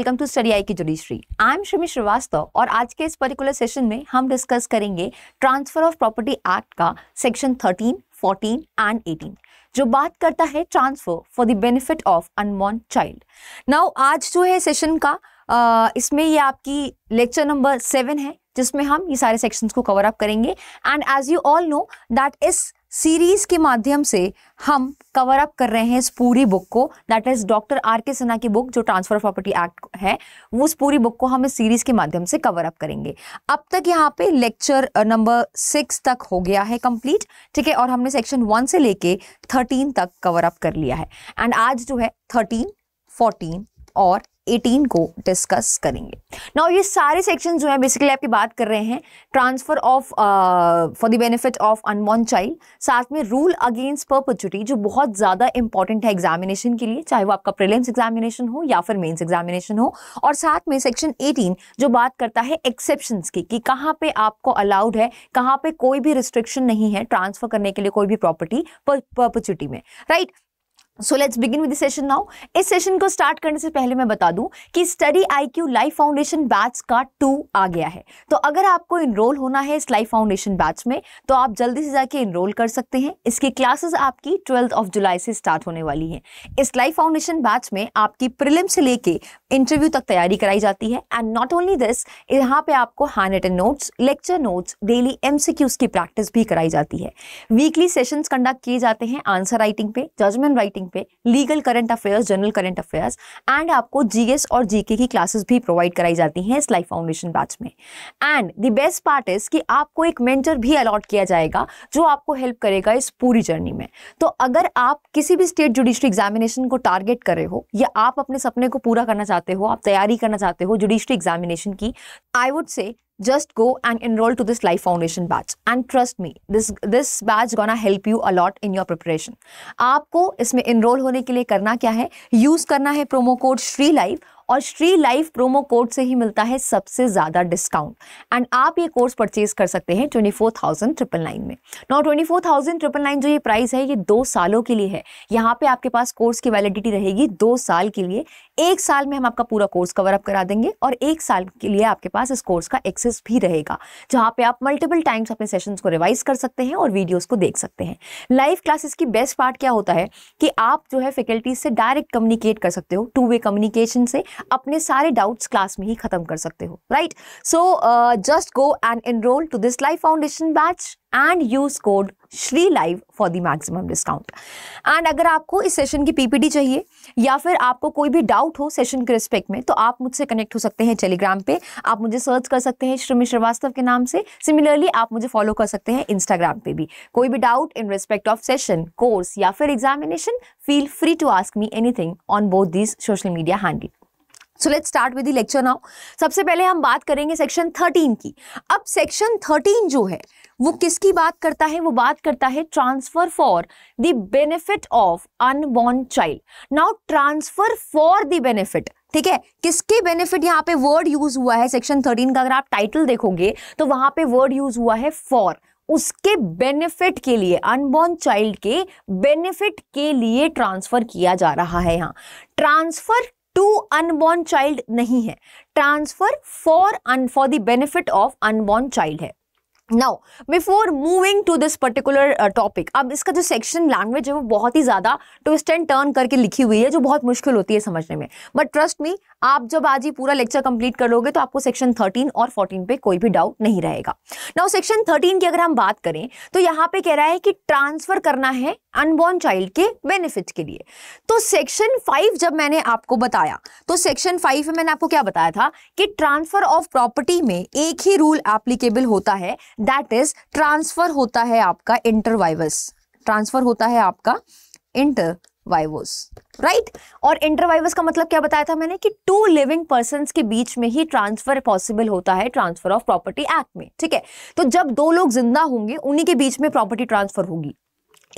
Welcome to study I की judiciary I am Shami Srivastava और आज के इस पर्टिकुलर सेशन में हम डिस्कस करेंगे ट्रांसफर ऑफ प्रॉपर्टी एक्ट का सेक्शन 13, 14 एंड 18 जो बात करता है transfer for the benefit of unborn child now आज जो है सेशन का इसमें ये आपकी लेक्चर नंबर सेवन है जिसमें हम ये सारे सेक्शन को कवर अप करेंगे and as you all know that इस सीरीज के माध्यम से हम कवर अप कर रहे हैं इस पूरी बुक को दैट इज डॉक्टर आर के सिन्हा की बुक जो ट्रांसफर प्रॉपर्टी एक्ट है वो उस पूरी बुक को हम इस सीरीज के माध्यम से कवर अप करेंगे अब तक यहाँ पे लेक्चर नंबर सिक्स तक हो गया है कंप्लीट ठीक है और हमने सेक्शन वन से लेके थर्टीन तक कवर अप कर लिया है एंड आज जो है थर्टीन फोर्टीन और 18 को डिस्कस करेंगे नाउ ये सारे सेक्शन जो है बेसिकली आपकी बात कर रहे हैं transfer of for the benefit of unborn child साथ में रूल अगेंस्ट पर्पचुटी जो बहुत ज़्यादा इंपॉर्टेंट है एग्जामिनेशन के लिए चाहे वो आपका प्रिलियम्स एग्जामिनेशन हो या फिर मेन्स एग्जामिनेशन हो और साथ में सेक्शन एटीन जो बात करता है एक्सेप्शन की कि कहाँ पे आपको अलाउड है कहाँ पे कोई भी रिस्ट्रिक्शन नहीं है ट्रांसफर करने के लिए कोई भी प्रॉपर्टी पर्पचुटी में right right? So let's begin with session now इस सेशन को स्टार्ट करने से पहले मैं बता दूं कि study IQ life foundation batch का टू आ गया है तो अगर आपको इनरोल होना है इस लाइफ फाउंडेशन बैच में तो आप जल्दी से जाके इनरोल कर सकते हैं इसकी क्लासेस आपकी ट्वेल्थ ऑफ जुलाई से स्टार्ट होने वाली है इस लाइफ फाउंडेशन बैच में आपकी प्रिलिम से लेके इंटरव्यू तक तैयारी कराई जाती है एंड नॉट ओनली दिस यहाँ पे आपको hand written notes lecture notes daily एम की प्रैक्टिस भी कराई जाती है वीकली सेशंस कंडक्ट किए जाते हैं आंसर राइटिंग पे जजमेंट राइटिंग अकाउंट पे legal current affairs general current affairs and आपको जीएस और जीके की क्लासेस भी प्रोवाइड कराई जाती हैं इस लाइफ फाउंडेशन बैच में and the best part is कि आपको एक मेंटर भी अलॉट किया जाएगा जो आपको हेल्प करेगा इस पूरी जर्नी में तो अगर आप किसी भी स्टेट जुडिशरी एग्जामिनेशन को टारगेट कर रहे हो या आप अपने सपने को पूरा करना चाहते हो आप तैयारी करना चाहते हो जुडिशरी एग्जामिनेशन की आई वुड से just go and enroll to this life foundation batch and trust me this this batch gonna help you a lot in your preparation aapko isme enroll hone ke liye karna kya hai use karna hai promo code shree life और Shri life promo code से ही मिलता है सबसे ज़्यादा discount and आप ये course purchase कर सकते हैं twenty four thousand triple nine में नौ twenty four thousand triple nine जो ये प्राइस है ये दो सालों के लिए है यहाँ पे आपके पास कोर्स की वैलिडिटी रहेगी दो साल के लिए एक साल में हम आपका पूरा कोर्स कवर अप करा देंगे और एक साल के लिए आपके पास इस कोर्स का एक्सेस भी रहेगा जहाँ पे आप मल्टीपल टाइम्स अपने सेशन को रिवाइज कर सकते हैं और वीडियोज को देख सकते हैं लाइव क्लासेस की बेस्ट पार्ट क्या होता है कि आप जो है फैकल्टीज से डायरेक्ट कम्युनिकेट कर सकते हो टू वे कम्युनिकेशन से अपने सारे डाउट्स क्लास में ही खत्म कर सकते हो right so just go and enroll to this live foundation batch and use code Shri live for the maximum discount and अगर आपको इस सेशन की पीपीटी चाहिए या फिर आपको कोई भी डाउट हो सेशन के रिस्पेक्ट में तो आप मुझसे कनेक्ट हो सकते हैं टेलीग्राम पे आप मुझे सर्च कर सकते हैं श्रमी श्रीवास्तव के नाम से सिमिलरली आप मुझे फॉलो कर सकते हैं इंस्टाग्राम पे भी कोई भी doubt in respect of session course या फिर examination feel free to ask me anything on both these social media handle so let start with the lecture now सबसे पहले हम बात करेंगे सेक्शन थर्टीन की अब सेक्शन थर्टीन जो है वो किसकी बात करता है वो बात करता है transfer for the benefit of unborn child now transfer for the benefit ठीक है किसके बेनिफिट यहाँ पे वर्ड यूज हुआ है सेक्शन थर्टीन का अगर आप टाइटल देखोगे तो वहां पे वर्ड यूज हुआ है फॉर उसके बेनिफिट के लिए अनबॉर्न चाइल्ड के बेनिफिट के लिए ट्रांसफर किया जा रहा है यहाँ ट्रांसफर टू अनबॉर्न चाइल्ड नहीं है transfer for un for the benefit of unborn child है now before moving to this particular topic अब इसका जो सेक्शन लैंग्वेज है वो बहुत ही ज़्यादा ट्विस्ट एंड टर्न करके लिखी हुई है जो बहुत मुश्किल होती है समझने में बट ट्रस्ट मी आप जब आज ही पूरा लेक्चर कंप्लीट कर लोगे तो आपको सेक्शन 13 और 14 पे कोई भी डाउट नहीं रहेगा नाउ सेक्शन 13 की अगर हम बात करें तो यहाँ पे कह रहा है कि ट्रांसफर करना है अनबॉर्न चाइल्ड के बेनिफिट के लिए तो सेक्शन फाइव जब मैंने आपको बताया तो सेक्शन फाइव में मैंने आपको क्या बताया था कि ट्रांसफर ऑफ प्रॉपर्टी में एक ही रूल एप्लीकेबल होता है दैट इज ट्रांसफर होता है आपका इंटरवाइवस ट्रांसफर होता है आपका इंटर राइट right? और इंटरवाइवस का मतलब क्या बताया था मैंने कि टू लिविंग पर्सन के बीच में ही ट्रांसफर पॉसिबल होता है ट्रांसफर ऑफ प्रॉपर्टी एक्ट में ठीक है तो जब दो लोग जिंदा होंगे उन्हीं के बीच में प्रॉपर्टी ट्रांसफर होगी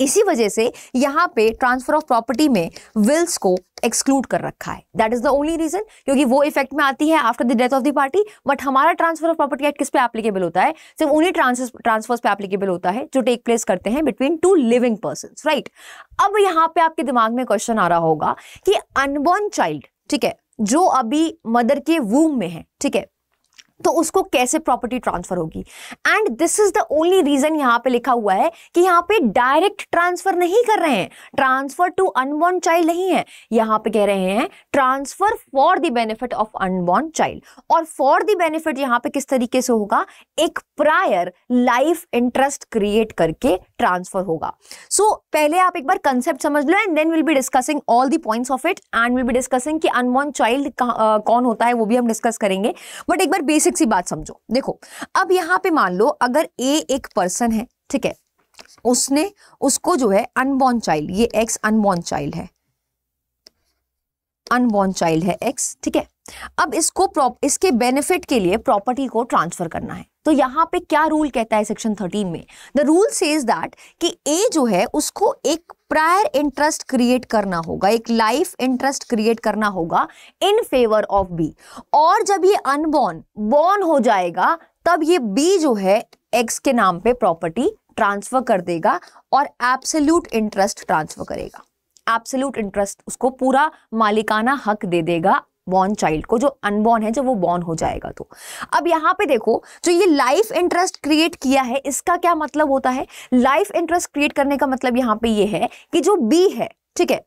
इसी वजह से यहाँ पे ट्रांसफर ऑफ प्रॉपर्टी में विल्स को एक्सक्लूड कर रखा है that is the only reason क्योंकि वो इफेक्ट में आती है after the death of the party but हमारा ट्रांसफर ऑफ प्रॉपर्टी एक्ट किस पे एप्लीकेबल होता है सिर्फ उन्हीं ट्रांसफर्स पे एप्लीकेबल होता है जो टेक प्लेस करते हैं between two living person right अब यहाँ पे आपके दिमाग में क्वेश्चन आ रहा होगा कि अनबॉर्न चाइल्ड ठीक है जो अभी मदर के वूम में है ठीक है तो उसको कैसे प्रॉपर्टी ट्रांसफर होगी and this is the only reason यहां पे लिखा हुआ है कि यहां पे डायरेक्ट ट्रांसफर नहीं कर रहे हैं ट्रांसफर टू अनबॉर्न चाइल्ड नहीं है यहां पे कह रहे हैं transfer for the benefit of unborn child और फॉर द बेनिफिट यहां पे किस तरीके से होगा एक प्रायर लाइफ इंटरेस्ट क्रिएट करके ट्रांसफर होगा सो so, पहले आप एक बार कंसेप्ट समझ लो and then will be discussing all the points of it and will be discussing कि अनबॉर्न चाइल्ड कौन होता है वो भी हम डिस्कस करेंगे बट एक बार बेसिक सी बात समझो देखो अब यहाँ पे मान लो अगर ए एक पर्सन है ठीक है उसने उसको जो है अनबॉर्न चाइल्ड ये एक्स अनबॉर्न चाइल्ड है अनबॉर्न चाइल्ड है एक्स ठीक है अब इसको इसके बेनिफिट के लिए प्रॉपर्टी को ट्रांसफर करना है तो यहाँ पे क्या रूल कहता है सेक्शन 13 में द रूल सेज दैट कि ए जो है उसको एक प्रायर इंटरेस्ट क्रिएट करना होगा एक लाइफ इंटरेस्ट क्रिएट करना होगा इन फेवर ऑफ बी और जब ये अनबॉर्न बॉर्न हो जाएगा तब ये बी जो है एक्स के नाम पे प्रॉपर्टी ट्रांसफर कर देगा और एब्सोल्यूट इंटरेस्ट ट्रांसफर करेगा एब्सोल्यूट इंटरेस्ट उसको पूरा मालिकाना हक दे देगा बॉर्न चाइल्ड को जो अनबॉर्न है जब वो बॉर्न हो जाएगा तो अब यहाँ पे देखो जो ये लाइफ इंटरेस्ट क्रिएट किया है इसका क्या मतलब होता है लाइफ इंटरेस्ट क्रिएट करने का मतलब यहाँ पे ये है कि जो बी है ठीक है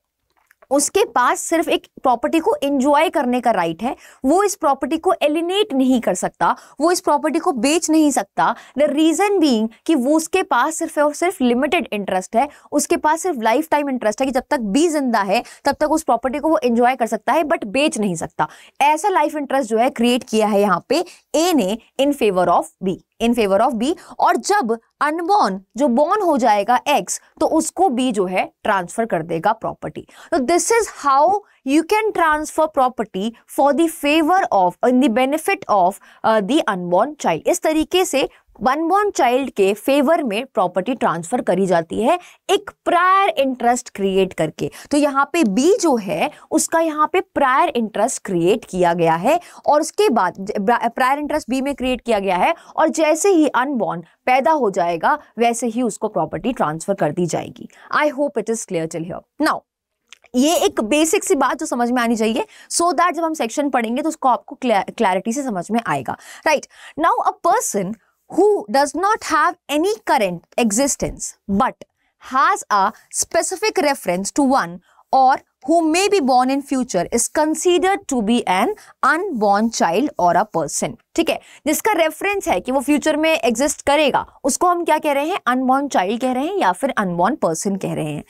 उसके पास सिर्फ एक प्रॉपर्टी को एंजॉय करने का राइट है वो इस प्रॉपर्टी को एलिनेट नहीं कर सकता वो इस प्रॉपर्टी को बेच नहीं सकता द रीजन बीइंग कि वो उसके पास सिर्फ और सिर्फ लिमिटेड इंटरेस्ट है उसके पास सिर्फ लाइफ टाइम इंटरेस्ट है कि जब तक बी जिंदा है तब तक उस प्रॉपर्टी को वो एंजॉय कर सकता है बट बेच नहीं सकता ऐसा लाइफ इंटरेस्ट जो है क्रिएट किया है यहाँ पे ए ने in favour of B in favour of B और जब अनबॉर्न जो बॉर्न हो जाएगा एक्स तो उसको बी जो है ट्रांसफर कर देगा प्रॉपर्टी तो this is how you can transfer property for the favour of in the benefit of the unborn child इस तरीके से वन बॉर्न चाइल्ड के फेवर में प्रॉपर्टी ट्रांसफर करी जाती है एक प्रायर इंटरेस्ट क्रिएट करके तो यहाँ पे बी जो है उसका यहाँ पे प्रायर इंटरेस्ट क्रिएट किया गया है और उसके बाद प्रायर इंटरेस्ट बी में क्रिएट किया गया है और जैसे ही अनबॉर्न पैदा हो जाएगा वैसे ही उसको प्रॉपर्टी ट्रांसफर कर दी जाएगी I hope it is clear till here now ये एक बेसिक सी बात जो समझ में आनी चाहिए सो so दैट जब हम सेक्शन पढ़ेंगे तो उसको आपको क्लैरिटी से समझ में आएगा right now a person who does not have any current existence but has a specific reference to one or who may be born in future is considered to be an unborn child or a person ठीक है जिसका reference है कि वो future में exist करेगा उसको हम क्या कह रहे हैं अनबॉर्न चाइल्ड कह रहे हैं या फिर अनबॉर्न पर्सन कह रहे हैं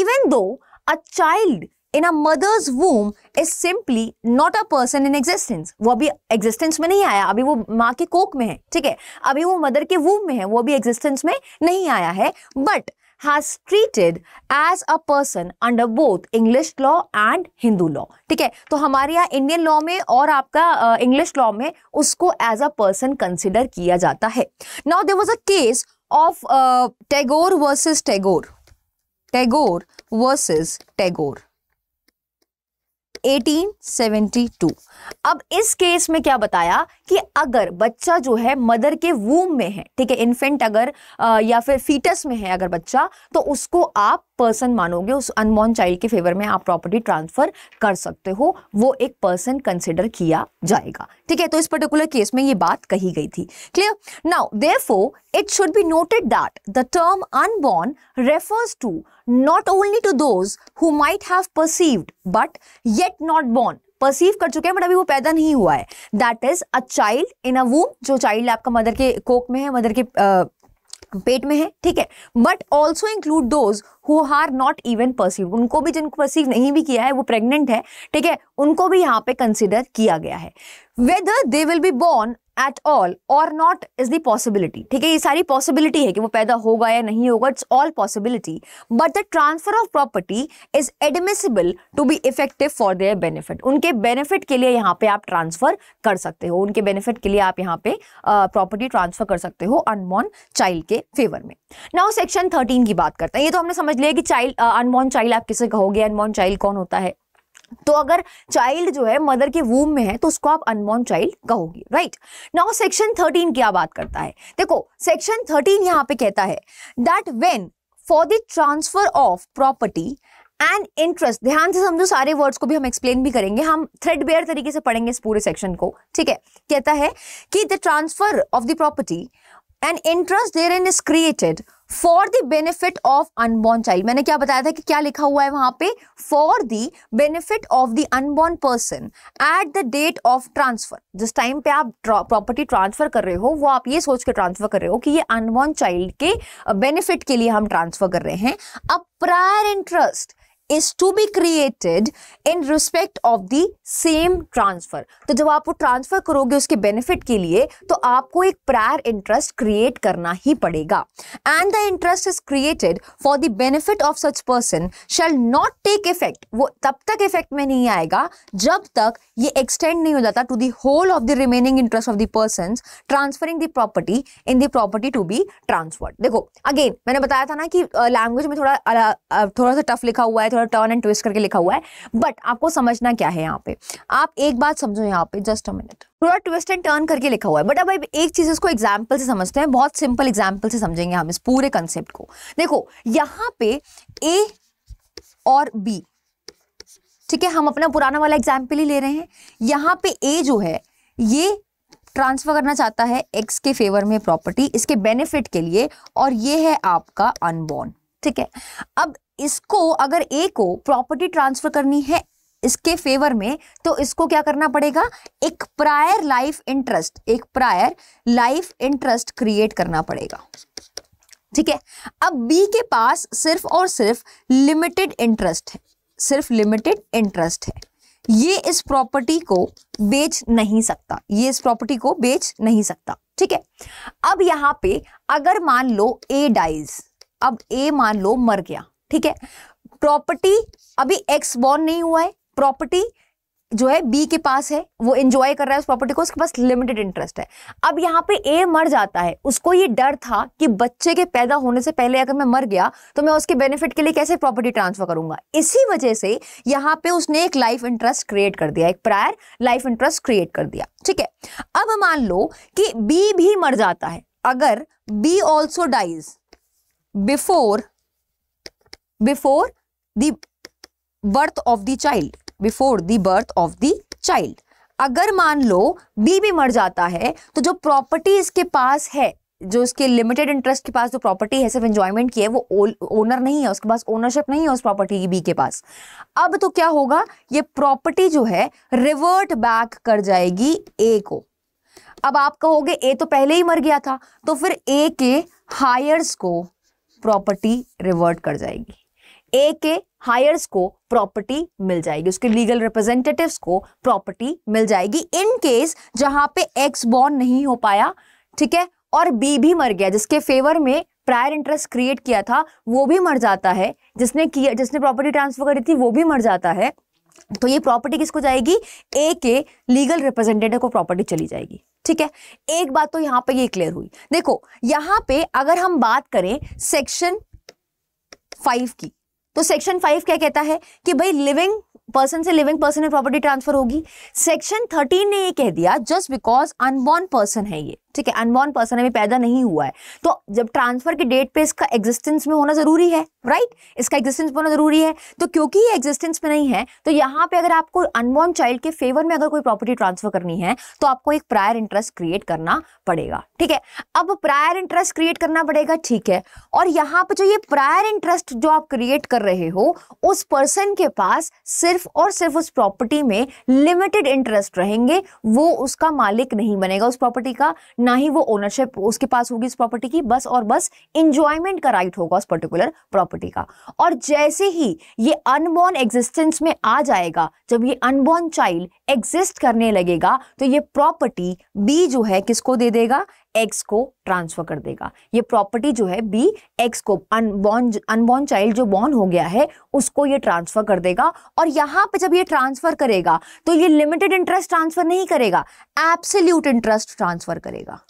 even though a child in a mother's womb is simply not a person in existence वो अभी एग्जिस्टेंस में नहीं आया अभी वो माँ के कोक में है ठीक है अभी वो मदर के वूम में है वो अभी एग्जिस्टेंस में नहीं आया है but has treated as a person under both English law and Hindu law ठीक है तो हमारे यहाँ इंडियन लॉ में और आपका इंग्लिश लॉ में उसको एज अ पर्सन कंसिडर किया जाता है now there was a case of Tagore versus Tagore Tagore versus Tagore 1872 अब इस केस में क्या बताया कि अगर बच्चा जो है मदर के वूम में है ठीक है इन्फेंट अगर आ, या फिर फीटस में है अगर बच्चा तो उसको आप पर्सन मानोगे उस अनबॉर्न चाइल्ड के फेवर में आप प्रॉपर्टी ट्रांसफर कर सकते हो वो एक पर्सन कंसिडर किया जाएगा ठीक है तो इस पर्टिकुलर केस में ये बात कही गई थी clear now therefore it should be noted that the term unborn refers to not only to those might have perceived but yet not born perceive कर चुके हैं बट अभी वो पैदा नहीं हुआ है that is a child in a womb जो चाइल्ड आपका मदर के कोक में है मदर के पेट में है ठीक है but also include those who are not even perceive उनको भी जिनको परसीव नहीं भी किया है वो प्रेग्नेंट है ठीक है उनको भी यहाँ पे कंसिडर किया गया है whether they will be born at all or not is possibility possibility ठीक है ये सारी पॉसिबिलिटी है कि वो पैदा होगा या नहीं होगा it's all possibility but the transfer of property is admissible to be effective for their benefit उनके बेनिफिट के लिए यहाँ पे आप ट्रांसफर कर सकते हो उनके बेनिफिट के लिए आप यहाँ पे प्रॉपर्टी uh, ट्रांसफर कर सकते हो अनबॉर्न चाइल्ड के फेवर में नाउ सेक्शन थर्टीन की बात करते हैं ये तो हमने समझ लिया कि चाइल्ड अनबॉर्न चाइल्ड आप किसे कहोगे अनबॉर्न चाइल्ड कौन होता है तो अगर चाइल्ड जो है मदर के वूम में है तो उसको आप अनबॉर्न चाइल्ड कहोगे राइट नाउ सेक्शन 13 क्या बात करता है देखो सेक्शन 13 यहाँ पे कहता है that when for the transfer of property and interest ध्यान से समझो सारे वर्ड्स को भी हम एक्सप्लेन भी करेंगे हम थ्रेड बेयर तरीके से पढ़ेंगे इस पूरे सेक्शन को ठीक है कहता है कि the transfer of the property and interest therein is created for the benefit of unborn child मैंने क्या बताया था कि क्या लिखा हुआ है वहां पे for the benefit of the unborn person at the date of transfer जिस टाइम पे आप प्रॉपर्टी ट्रांसफर कर रहे हो वो आप ये सोच के ट्रांसफर कर रहे हो कि ये अनबॉर्न चाइल्ड के बेनिफिट के लिए हम ट्रांसफर कर रहे हैं अब prior interest is to be created in respect of the same transfer तो जब आप वो ट्रांसफर करोगे उसके बेनिफिट के लिए तो आपको एक प्रायर इंटरेस्ट क्रिएट करना ही पड़ेगा and the interest is created for the benefit of such person shall not take effect वो तब तक इफेक्ट में नहीं आएगा जब तक ये एक्सटेंड नहीं हो जाता to the whole of the remaining interest of the person transferring the property in the property to be transferred देखो अगेन मैंने बताया था ना कि लैंग्वेज uh, में थोड़ा uh, थोड़ा सा टफ लिखा हुआ है थोड़ा टर्न एंड ट्विस्ट करके लिखा हुआ है बट आपको समझना क्या है यहाँ पे आप एक बात समझो यहाँ पे जस्ट अ मिनट थोड़ा ट्विस्ट एंड टर्न करके लिखा हुआ है बट अब एक चीज इसको एग्जाम्पल से समझते हैं बहुत सिंपल एग्जाम्पल से समझेंगे हम इस पूरे कंसेप्ट को देखो यहाँ पे ए और बी ठीक है हम अपना पुराना वाला एग्जाम्पल ही ले रहे हैं यहाँ पे ए जो है ये ट्रांसफर करना चाहता है एक्स के फेवर में प्रॉपर्टी इसके बेनिफिट के लिए और ये है आपका अनबॉर्न ठीक है अब इसको अगर ए को प्रॉपर्टी ट्रांसफर करनी है इसके फेवर में तो इसको क्या करना पड़ेगा एक प्रायर लाइफ इंटरेस्ट एक प्रायर लाइफ इंटरेस्ट क्रिएट करना पड़ेगा ठीक है अब बी के पास सिर्फ और सिर्फ लिमिटेड इंटरेस्ट है सिर्फ लिमिटेड इंटरेस्ट है ये इस प्रॉपर्टी को बेच नहीं सकता ये इस प्रॉपर्टी को बेच नहीं सकता ठीक है अब यहां पे अगर मान लो ए डाइज अब ए मान लो मर गया ठीक है प्रॉपर्टी अभी एक्स बॉर्न नहीं हुआ है प्रॉपर्टी जो है बी के पास है वो एंजॉय कर रहा है उस प्रॉपर्टी को उसके पास लिमिटेड इंटरेस्ट है अब यहाँ पे ए मर जाता है उसको ये डर था कि बच्चे के पैदा होने से पहले अगर मैं मर गया तो मैं उसके बेनिफिट के लिए कैसे प्रॉपर्टी ट्रांसफर करूंगा इसी वजह से यहाँ पे उसने एक लाइफ इंटरेस्ट क्रिएट कर दिया एक प्रायर लाइफ इंटरेस्ट क्रिएट कर दिया ठीक है अब मान लो कि बी भी मर जाता है अगर B also dies before before दर्थ of of the child before the birth of the अगर मान लो बी भी मर जाता है तो जो प्रॉपर्टी इसके पास है जो इसके लिमिटेड इंटरेस्ट के पास जो प्रॉपर्टी है सिर्फ एंजॉयमेंट की है वो ओनर नहीं है उसके पास ओनरशिप नहीं है उस प्रॉपर्टी की बी के पास अब तो क्या होगा ये प्रॉपर्टी जो है रिवर्ट बैक कर जाएगी ए को अब आप कहोगे ए तो पहले ही मर गया था तो फिर ए के हायर्स को प्रॉपर्टी रिवर्ट कर जाएगी ए के हायर्स को प्रॉपर्टी मिल जाएगी उसके लीगल रिप्रेजेंटेटिव्स को प्रॉपर्टी मिल जाएगी इन केस जहां पे एक्स बॉर्न नहीं हो पाया ठीक है और बी भी मर गया जिसके फेवर में प्रायर इंटरेस्ट क्रिएट किया था वो भी मर जाता है जिसने किया जिसने प्रॉपर्टी ट्रांसफर करी थी वो भी मर जाता है तो ये प्रॉपर्टी किसको जाएगी ए के लीगल रिप्रेजेंटेटिव को प्रॉपर्टी चली जाएगी ठीक है एक बात तो यहां पे ये क्लियर हुई देखो यहां पे अगर हम बात करें सेक्शन फाइव की तो सेक्शन फाइव क्या कहता है कि भाई लिविंग पर्सन से लिविंग पर्सन में प्रॉपर्टी ट्रांसफर होगी सेक्शन थर्टीन ने ये कह दिया जस्ट बिकॉज अनबॉर्न पर्सन है ये ठीक है अनबॉर्न पर्सन अभी पैदा नहीं हुआ है तो जब ट्रांसफर के डेट पे इसका एग्जिस्टेंस में होना जरूरी है राइट इसका एग्जिस्टेंस होना जरूरी है तो क्योंकि ये एग्जिस्टेंस में नहीं है तो यहाँ पे अगर आपको अनबॉर्न चाइल्ड के फेवर में अगर कोई प्रॉपर्टी ट्रांसफर करनी है तो आपको एक प्रायर इंटरेस्ट क्रिएट करना पड़ेगा ठीक है अब प्रायर इंटरेस्ट क्रिएट करना पड़ेगा ठीक है और यहाँ पे जो ये प्रायर इंटरेस्ट जो आप क्रिएट कर रहे हो उस पर्सन के पास सिर्फ और सिर्फ उस प्रॉपर्टी में लिमिटेड इंटरेस्ट रहेंगे वो उसका मालिक नहीं बनेगा उस प्रॉपर्टी का न ना ही वो ओनरशिप उसके पास होगी इस प्रॉपर्टी की बस और बस इंजॉयमेंट का राइट होगा उस पर्टिकुलर प्रॉपर्टी का और जैसे ही ये अनबॉर्न एग्जिस्टेंस में आ जाएगा जब ये अनबॉर्न चाइल्ड एग्जिस्ट करने लगेगा तो ये प्रॉपर्टी बी जो है किसको दे देगा एक्स को ट्रांसफर कर देगा ये प्रॉपर्टी जो है बी एक्स को अनबॉर्न अनबॉर्न चाइल्ड जो बॉर्न हो गया है उसको ये ट्रांसफर कर देगा और यहाँ पे जब ये ट्रांसफर करेगा तो ये लिमिटेड इंटरेस्ट ट्रांसफर नहीं करेगा एप्सल्यूट इंटरेस्ट ट्रांसफर करेगा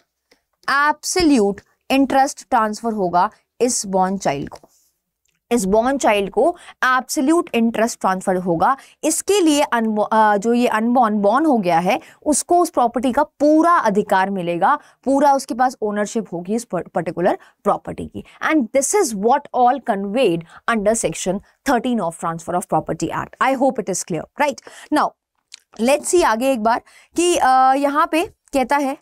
एप्सल्यूट इंटरेस्ट ट्रांसफर होगा इस बॉर्न चाइल्ड को इस बॉर्न चाइल्ड को एब्सोल्यूट इंटरेस्ट ट्रांसफर होगा इसके लिए जो ये अनबॉर्न बॉर्न हो गया है उसको उस प्रॉपर्टी का पूरा अधिकार मिलेगा पूरा उसके पास ओनरशिप होगी इस पर्टिकुलर प्रॉपर्टी की and this is what all conveyed under section 13 of transfer of property act I hope it is clear right now let see आगे एक बार कि uh, यहाँ पे कहता है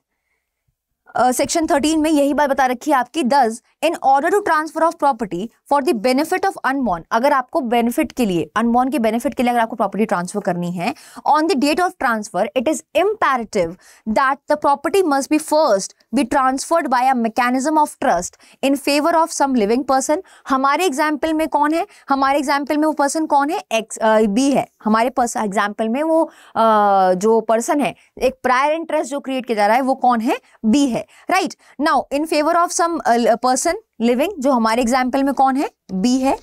सेक्शन uh, 13 में यही बात बता रखी है आपकी दस in order to transfer of property for the benefit of unborn अगर आपको बेनिफिट के लिए अनबॉर्न के बेनिफिट के लिए अगर आपको प्रॉपर्टी ट्रांसफर करनी है on the date of transfer it is imperative that the property must be first be transferred by a mechanism of trust in favour of some living person हमारे example में कौन है हमारे एग्जाम्पल में वो person कौन है एक्स बी है हमारे एग्जाम्पल में वो uh, जो पर्सन है एक प्रायर इंटरेस्ट जो क्रिएट किया जा रहा है वो कौन है बी है right now in favour of some person living जो हमारे एग्जाम्पल में कौन है बी है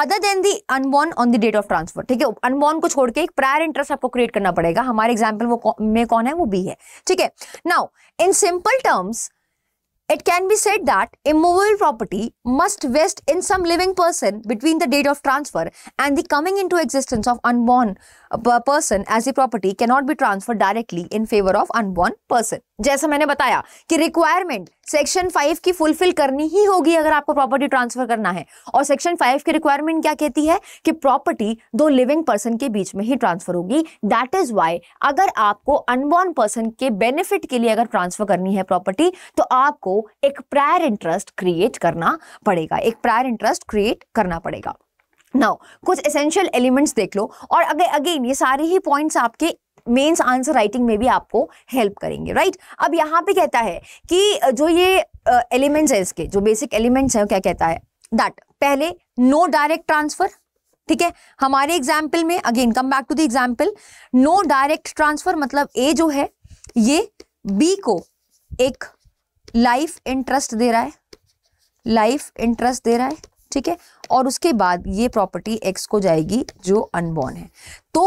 other than the unborn on the date of transfer ठीक है अनबॉर्न को छोड़ के एक प्रायर इंटरेस्ट आपको क्रिएट करना पड़ेगा हमारे एग्जाम्पल में कौन है वो बी है ठीक है now in simple terms It can be said that immovable property must vest in some living person between the date of transfer and the coming into existence of unborn person as the property cannot be transferred directly in favor of unborn person. जैसा मैंने बताया कि requirement section five की fulfil करनी ही होगी अगर आपको प्रॉपर्टी ट्रांसफर करना है और सेक्शन फाइव की रिक्वायरमेंट क्या कहती है कि प्रॉपर्टी दो लिविंग पर्सन के बीच में ही ट्रांसफर होगी दैट इज वाई अगर आपको अनबॉर्न पर्सन के बेनिफिट के लिए अगर ट्रांसफर करनी है प्रॉपर्टी तो आपको एक प्रायर इंटरेस्ट क्रिएट करना पड़ेगा एक प्रायर इंटरेस्ट क्रिएट करना पड़ेगा नाउ कुछ एसेंशियल एलिमेंट्स देख लो और अगे अगेन ये सारे ही पॉइंट्स आपके मेंस आंसर राइटिंग में भी आपको हेल्प करेंगे राइट right? अब यहाँ पे कहता है कि जो ये एलिमेंट्स uh, है इसके जो बेसिक एलिमेंट्स हैं क्या कहता है दैट पहले नो डायरेक्ट ट्रांसफर ठीक है हमारे एग्जाम्पल में again come back to the example no direct transfer मतलब ए जो है ये बी को एक लाइफ इंटरेस्ट दे रहा है लाइफ इंटरेस्ट दे रहा है ठीक है और उसके बाद ये प्रॉपर्टी एक्स को जाएगी जो अनबॉर्न है तो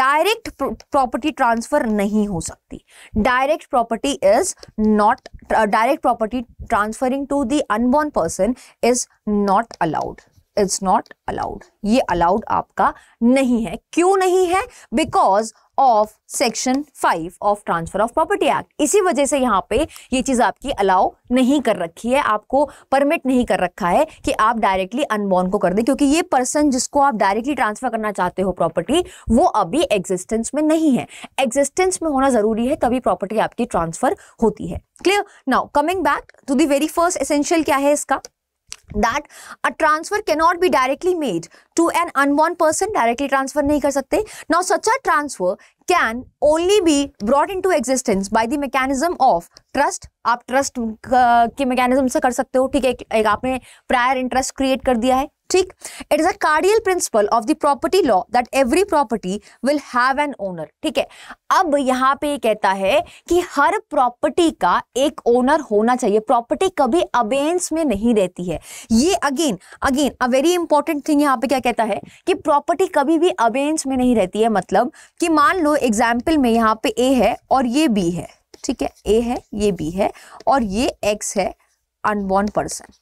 डायरेक्ट प्रॉपर्टी ट्रांसफर नहीं हो सकती direct property is not direct property transferring to the unborn person is not allowed it's not allowed ये अलाउड आपका नहीं है क्यों नहीं है because of section five of transfer of property act इसी वजह से यहाँ पे ये चीज़ आपकी अलाउ नहीं कर रखी है आपको परमिट नहीं कर रखा है कि आप डायरेक्टली अनबॉर्न को कर दें क्योंकि ये पर्सन जिसको आप डायरेक्टली ट्रांसफर करना चाहते हो प्रॉपर्टी वो अभी एग्जिस्टेंस में नहीं है एग्जिस्टेंस में होना जरूरी है तभी प्रॉपर्टी आपकी ट्रांसफर होती है clear now coming back to the very first essential क्या है इसका that a transfer cannot be directly made to an unborn person directly transfer नहीं कर सकते now such a transfer can only be brought into existence by the mechanism of trust आप trust uh, के mechanism से कर सकते हो ठीक है एक, आपने प्रायर इंटरेस्ट क्रिएट कर दिया है ठीक it is a cardinal principle of the property law that every property will have an owner ठीक है अब यहाँ पे कहता है कि हर प्रॉपर्टी का एक ओनर होना चाहिए प्रॉपर्टी कभी अबेंस में नहीं रहती है ये again again a very important thing यहाँ पे क्या कहता है कि प्रॉपर्टी कभी भी अबेंस में नहीं रहती है मतलब कि मान लो एग्जाम्पल में यहाँ पे ए है और ये बी है ठीक है ए है ये बी है और ये एक्स है अनबॉर्न पर्सन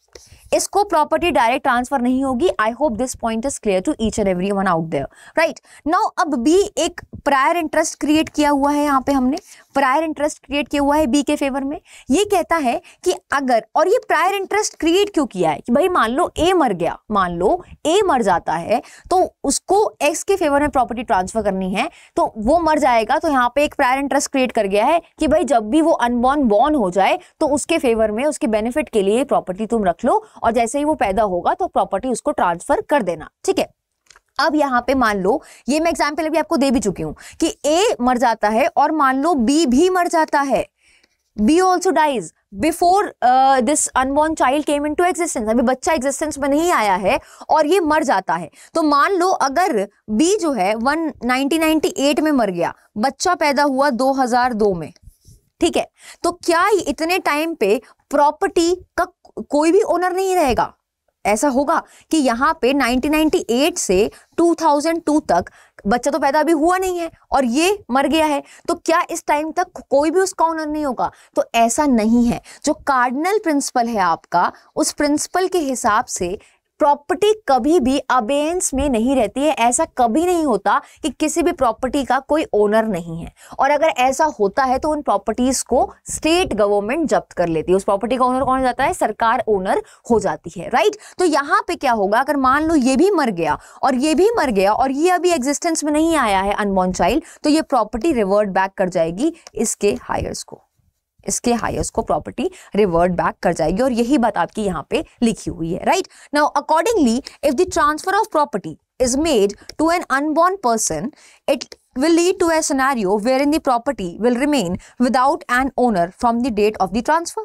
इसको प्रॉपर्टी डायरेक्ट ट्रांसफर नहीं होगी I hope this point is clear to each and every one out there right now अब बी एक प्रायर इंटरेस्ट क्रिएट किया हुआ है यहाँ पे हमने प्रायर इंटरेस्ट क्रिएट किया हुआ है बी के फेवर में ये कहता है कि अगर और ये प्रायर इंटरेस्ट क्रिएट क्यों किया है कि भाई मान लो ए मर गया मान लो ए मर जाता है तो उसको एक्स के फेवर में प्रॉपर्टी ट्रांसफर करनी है तो वो मर जाएगा तो यहाँ पे एक प्रायर इंटरेस्ट क्रिएट कर गया है कि भाई जब भी वो अनबॉर्न बॉर्न हो जाए तो उसके फेवर में उसके बेनिफिट के लिए प्रॉपर्टी तुम रख लो और जैसे ही वो पैदा होगा तो प्रॉपर्टी उसको ट्रांसफर कर देना ठीक है अब यहाँ पे मान लो ये मैं एग्जाम्पल अभी आपको दे भी चुकी हूँ कि ए मर जाता है और मान लो बी भी मर जाता है B also dies before this unborn child came into existence अभी बच्चा एग्जिस्टेंस में नहीं आया है और ये मर जाता है तो मान लो अगर बी जो है वन नाइनटीन में मर गया बच्चा पैदा हुआ 2002 में ठीक है तो क्या इतने टाइम पे प्रॉपर्टी का कोई भी ओनर नहीं रहेगा ऐसा होगा कि यहाँ पे 1998 से 2002 तक बच्चा तो पैदा अभी हुआ नहीं है और ये मर गया है तो क्या इस टाइम तक कोई भी उसका ऑनर नहीं होगा तो ऐसा नहीं है जो कार्डनल प्रिंसिपल है आपका उस प्रिंसिपल के हिसाब से प्रॉपर्टी कभी भी अबेंस में नहीं रहती है ऐसा कभी नहीं होता कि किसी भी प्रॉपर्टी का कोई ओनर नहीं है और अगर ऐसा होता है तो उन प्रॉपर्टीज को स्टेट गवर्नमेंट जब्त कर लेती है उस प्रॉपर्टी का ओनर कौन जाता है सरकार ओनर हो जाती है राइट तो यहां पे क्या होगा अगर मान लो ये भी मर गया और ये भी मर गया और ये अभी एग्जिस्टेंस में नहीं आया है अनबॉर्न चाइल्ड तो ये प्रॉपर्टी रिवर्ट बैक कर जाएगी इसके हायर्स को इसके हायर्स को प्रॉपर्टी रिवर्ट बैक कर जाएगी और यही बात आपकी यहाँ पे लिखी हुई है right now accordingly if the transfer of property is made to an unborn person, it will lead to a scenario wherein the property will remain without an owner from the date of the transfer.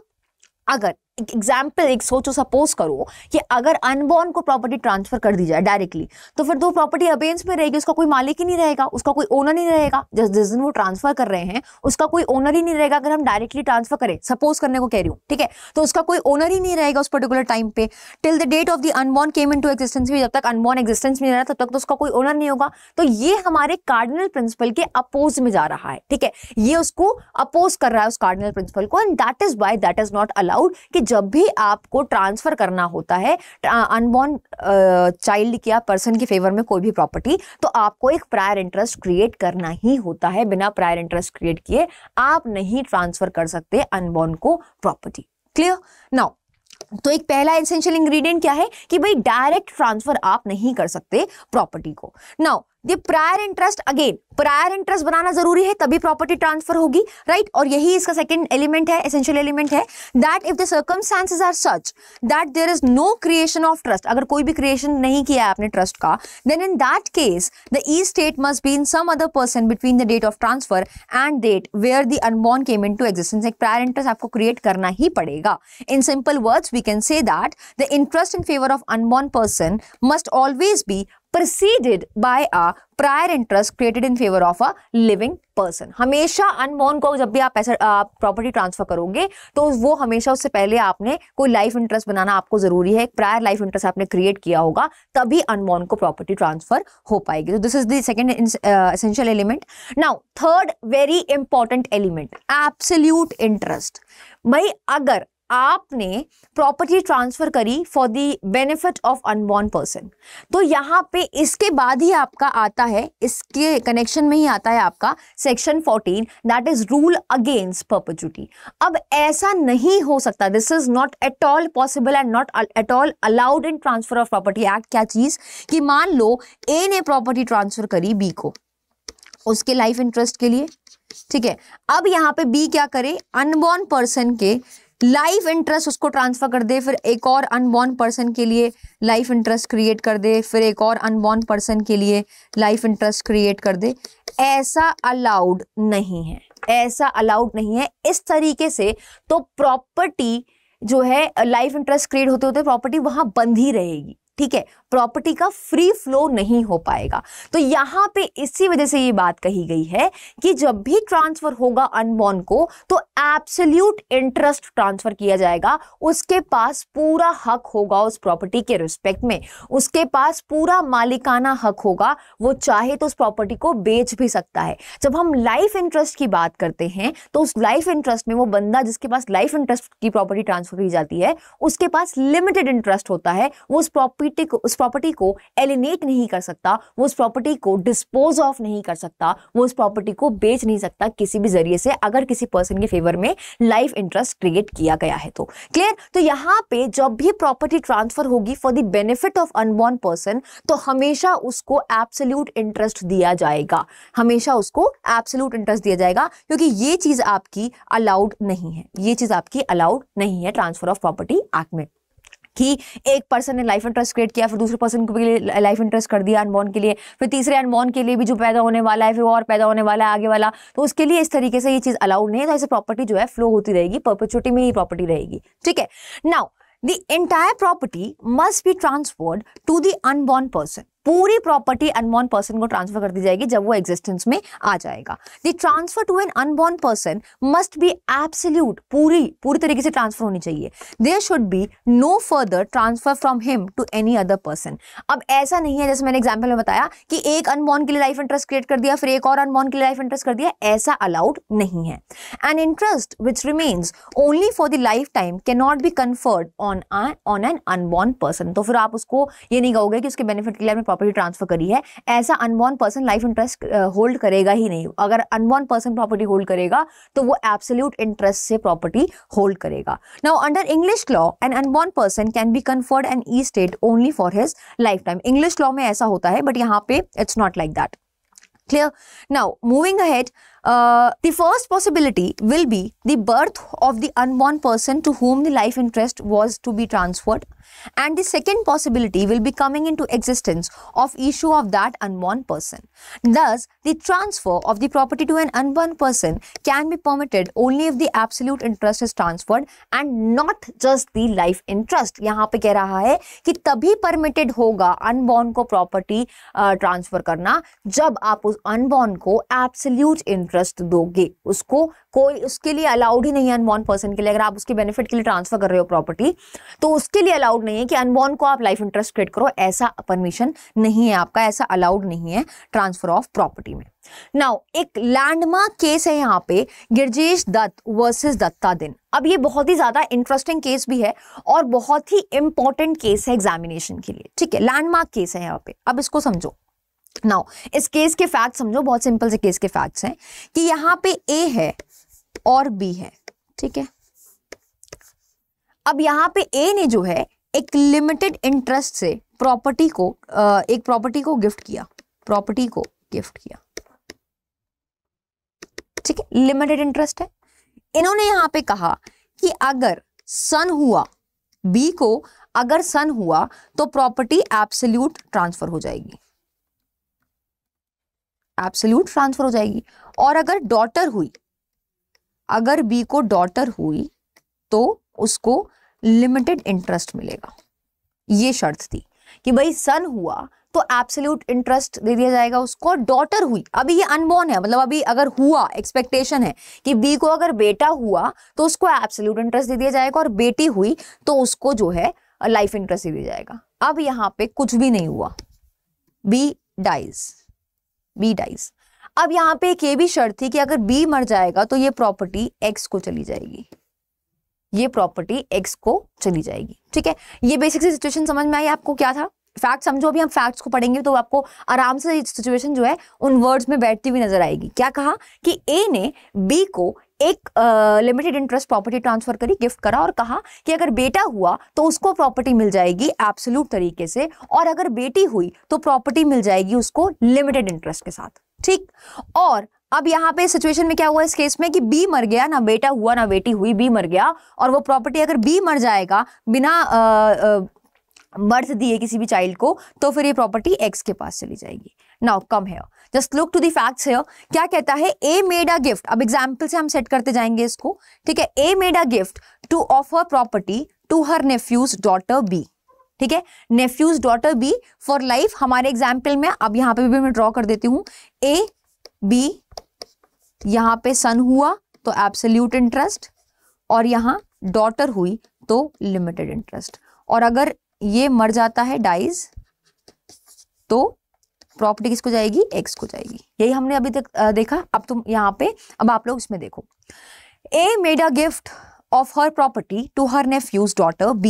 अगर example एक सोचो suppose करो कि अगर unborn को property transfer कर दी जाए directly तो फिर दो प्रॉपर्टी अबेंस में रहेगी उसका कोई मालिक ही नहीं रहेगा उसका कोई ओनर नहीं रहेगा जिस जिस दिन वो ट्रांसफर कर रहे हैं उसका कोई ओनर ही नहीं रहेगा अगर हम डायरेक्टली ट्रांसफर करें सपोज करने को कह रही हूँ ठीक है तो उसका कोई ओनर ही नहीं रहेगा उस पर्टिकुलर टाइम पे till the date of the unborn came into existence भी जब तक अनबॉर्न एक्सिस्टेंस में रहा तब तक तो उसका कोई ओनर नहीं होगा तो ये हमारे कार्डिनल प्रिंसिपल के अपोज में जा रहा है ठीक है ये उसको अपोज कर रहा है उस कार्डिनल प्रिंसिपल को and that is why that is not allowed कि जब भी आपको ट्रांसफर करना होता है अनबॉर्न चाइल्ड या पर्सन के फेवर में कोई भी प्रॉपर्टी तो आपको एक प्रायर इंटरेस्ट क्रिएट करना ही होता है बिना प्रायर इंटरेस्ट क्रिएट किए आप नहीं ट्रांसफर कर सकते अनबॉर्न को प्रॉपर्टी क्लियर नाउ तो एक पहला एसेंशियल इंग्रेडिएंट क्या है कि भाई डायरेक्ट ट्रांसफर आप नहीं कर सकते प्रॉपर्टी को now the prior interest again prior interest बनाना जरूरी है तभी प्रॉपर्टी ट्रांसफर होगी राइट right? और यही इसका सेकंड एलिमेंट है एसेंशियल एलिमेंट है that if the circumstances are such that there is no creation of trust अगर कोई भी क्रिएशन नहीं किया है आपने ट्रस्ट का then in that case the estate must be in some other person between the date of transfer and date where the unborn came into existence एक prior interest आपको create करना ही पड़ेगा in simple words we can say that the interest in favour of unborn person must always be preceded by a prior interest created in favour of a living person हमेशा unborn को जब भी आप पैसा property transfer करोगे तो वो हमेशा उससे पहले आपने कोई लाइफ इंटरेस्ट बनाना आपको जरूरी है एक प्रायर लाइफ इंटरेस्ट आपने क्रिएट किया होगा तभी अनबोर्न को प्रॉपर्टी ट्रांसफर हो पाएगी तो this is the second essential element now third very important element absolute interest भाई अगर आपने प्रॉपर्टी ट्रांसफर करी for the benefit of unborn person तो यहाँ पे इसके बाद ही आपका आता है इसके कनेक्शन में ही आता है आपका section 14 that is rule against perpetuity अब ऐसा नहीं हो सकता this is not at all possible and not at all allowed in transfer of property act क्या चीज कि मान लो ए ने प्रॉपर्टी ट्रांसफर करी बी को उसके लाइफ इंटरेस्ट के लिए ठीक है अब यहां पे बी क्या करे अनबॉर्न पर्सन के लाइफ इंटरेस्ट उसको ट्रांसफ़र कर दे फिर एक और अनबॉर्न पर्सन के लिए लाइफ इंटरेस्ट क्रिएट कर दे फिर एक और अनबॉर्न पर्सन के लिए लाइफ इंटरेस्ट क्रिएट कर दे ऐसा अलाउड नहीं है ऐसा अलाउड नहीं है इस तरीके से तो प्रॉपर्टी जो है लाइफ इंटरेस्ट क्रिएट होते होते प्रॉपर्टी वहाँ बंद ही रहेगी ठीक है प्रॉपर्टी का फ्री फ्लो नहीं हो पाएगा तो यहां पे इसी वजह से ये बात कही गई है कि जब भी ट्रांसफर होगा अनबॉर्न को तो एब्सोल्यूट इंटरेस्ट ट्रांसफर किया जाएगा उसके पास पूरा हक होगा उस प्रॉपर्टी के रिस्पेक्ट में उसके पास पूरा मालिकाना हक होगा वो चाहे तो उस प्रॉपर्टी को बेच भी सकता है जब हम लाइफ इंटरेस्ट की बात करते हैं तो उस लाइफ इंटरेस्ट में वो बंदा जिसके पास लाइफ इंटरेस्ट की प्रॉपर्टी ट्रांसफर की जाती है उसके पास लिमिटेड इंटरेस्ट होता है वो उस प्रॉपर्टी प्रॉपर्टी को उस प्रॉपर्टी को एलिनेट नहीं कर सकता वो उस प्रॉपर्टी को डिस्पोज ऑफ नहीं कर सकता वो उस प्रॉपर्टी को बेच नहीं सकता किसी भी जरिए से अगर किसी पर्सन के फेवर में लाइफ इंटरेस्ट क्रिएट किया गया है तो क्लियर तो यहाँ पे जब भी प्रॉपर्टी ट्रांसफर होगी for the benefit of unborn person तो हमेशा उसको एप्सल्यूट इंटरेस्ट दिया जाएगा हमेशा उसको एप्सल्यूट इंटरेस्ट दिया जाएगा क्योंकि ये चीज आपकी अलाउड नहीं है ये चीज आपकी अलाउड नहीं है ट्रांसफर ऑफ प्रॉपर्टी एक्ट में कि एक पर्सन ने लाइफ इंटरेस्ट क्रिएट किया फिर दूसरे पर्सन के लिए लाइफ इंटरेस्ट कर दिया अनबॉर्न के लिए फिर तीसरे अनबॉर्न के लिए भी जो पैदा होने वाला है फिर और पैदा होने वाला है आगे वाला तो उसके लिए इस तरीके से ये चीज़ अलाउड नहीं है तो ऐसे प्रॉपर्टी जो है फ्लो होती रहेगी पर्पचुटी में ही प्रॉपर्टी रहेगी ठीक है now the entire property must be transferred to the unborn person पूरी प्रॉपर्टी अनबॉर्न पर्सन को ट्रांसफर कर दी जाएगी जब वो एग्जिस्टेंस में आ जाएगा the transfer to an unborn person must be absolute पूरी पूरी तरीके से ट्रांसफर होनी चाहिए there should be no further transfer from him to any other person अब ऐसा नहीं है जैसे मैंने एग्जाम्पल में बताया कि एक अनबॉर्न के लिए लाइफ इंटरेस्ट क्रिएट कर दिया फिर एक और अनबॉर्न के लिए लाइफ इंटरेस्ट कर दिया ऐसा अलाउड नहीं है an interest which remains only for the life lifetime can not be conferred on on an unborn person तो फिर आप उसको ये नहीं कहोगे कि उसके बेनिफिट के लिए प्रॉपर्टी ट्रांसफर करी है ऐसा unborn person life interest hold करेगा ही नहीं अगर अनबॉर्न पर्सन प्रॉपर्टी होल्ड करेगा तो वो एब्सोल्यूट इंटरेस्ट से प्रॉपर्टी होल्ड करेगा now under English law an unborn person can be conferred an estate only for his lifetime English law में ऐसा होता है बट यहाँ पे it's not like that clear now moving ahead Uh, the first possibility will be the birth of the unborn person to whom the life interest was to be transferred and the second possibility will be coming into existence of issue of that unborn person. Thus, the transfer of the property to an unborn person can be permitted only if the absolute interest is transferred and not just the life interest. यहाँ पे कह रहा है कि तभी permitted होगा unborn को property uh, transfer करना जब आप उस unborn को absolute interest इंटरेस्ट दोगे उसको कोई उसके लिए अलाउड ही नहीं है अनबॉर्न पर्सन के लिए अगर आप उसके बेनिफिट के लिए ट्रांसफर कर रहे हो प्रॉपर्टी तो उसके लिए अलाउड नहीं है कि अनबॉर्न को आप लाइफ इंटरेस्ट क्रिएट करो ऐसा परमिशन नहीं है आपका ऐसा अलाउड नहीं है ट्रांसफर ऑफ प्रॉपर्टी में नाउ एक लैंडमार्क केस है यहाँ पे गिरजेश दत्त वर्सेज दत्ता दिन अब ये बहुत ही ज्यादा इंटरेस्टिंग केस भी है और बहुत ही इंपॉर्टेंट केस है एग्जामिनेशन के लिए ठीक है लैंडमार्क केस है यहाँ पे अब इसको समझो नाउ इस केस के फैक्ट समझो बहुत सिंपल से केस के फैक्ट्स हैं कि यहां पे ए है और बी है ठीक है अब यहां पे ए ने जो है एक लिमिटेड इंटरेस्ट से प्रॉपर्टी को एक प्रॉपर्टी को गिफ्ट किया प्रॉपर्टी को गिफ्ट किया ठीक है लिमिटेड इंटरेस्ट है इन्होंने यहां पे कहा कि अगर सन हुआ बी को अगर सन हुआ तो प्रॉपर्टी एब्सोल्यूट ट्रांसफर हो जाएगी एब्सोल्यूट ट्रांसफर हो जाएगी और अगर डॉटर हुई अगर बी को डॉटर हुई तो उसको लिमिटेड इंटरेस्ट मिलेगा ये शर्त थी कि भाई सन हुआ तो एब्सोल्यूट इंटरेस्ट दे दिया जाएगा उसको डॉटर हुई अभी ये अनबोर्न है मतलब अभी अगर हुआ एक्सपेक्टेशन है कि बी को अगर बेटा हुआ तो उसको एब्सोल्यूट इंटरेस्ट दे दिया जाएगा और बेटी हुई तो उसको जो है लाइफ इंटरेस्ट दे दिया जाएगा अब यहाँ पे कुछ भी नहीं हुआ बी डाइज बी डाइज अब यहाँ पे एक ये भी शर्त थी कि अगर बी मर जाएगा तो ये प्रॉपर्टी एक्स को चली जाएगी ये प्रॉपर्टी एक्स को चली जाएगी ठीक है ये बेसिक सी सिचुएशन समझ में आई आपको क्या था फैक्ट समझो अभी हम फैक्ट्स को पढ़ेंगे तो आपको आराम से सिचुएशन जो है उन वर्ड्स में बैठती हुई नजर आएगी क्या कहा कि ए ने बी को एक लिमिटेड इंटरेस्ट प्रॉपर्टी ट्रांसफर करी गिफ्ट करा और कहा कि अगर बेटा हुआ तो उसको प्रॉपर्टी मिल जाएगी एब्सोल्यूट तरीके से और अगर बेटी हुई तो प्रॉपर्टी मिल जाएगी उसको लिमिटेड इंटरेस्ट के साथ ठीक और अब यहाँ पे सिचुएशन में क्या हुआ इस केस में कि बी मर गया ना बेटा हुआ ना बेटी हुई बी मर गया और वो प्रॉपर्टी अगर बी मर जाएगा बिना बर्थ दिए किसी भी चाइल्ड को तो फिर ये प्रॉपर्टी एक्स के पास चली जाएगी नाउ कम है just look to the facts क्या कहता है ए मेड अ गिफ्ट अब एग्जाम्पल से हम सेट करते जाएंगे इसको ठीक है A made a gift to of her property to her nephew's daughter B ठीक है nephew's daughter B for life हमारे एग्जाम्पल में अब यहाँ पे भी मैं ड्रॉ कर देती हूँ ए बी यहाँ पे सन हुआ तो एब्सोल्यूट इंटरेस्ट और यहाँ डॉटर हुई तो लिमिटेड इंटरेस्ट और अगर ये मर जाता है डाइज तो प्रॉपर्टी किसको जाएगी एक्स को जाएगी यही हमने अभी तक देखा अब तुम यहाँ पे अब आप लोग इसमें देखो A made a gift of her property to her nephew's daughter B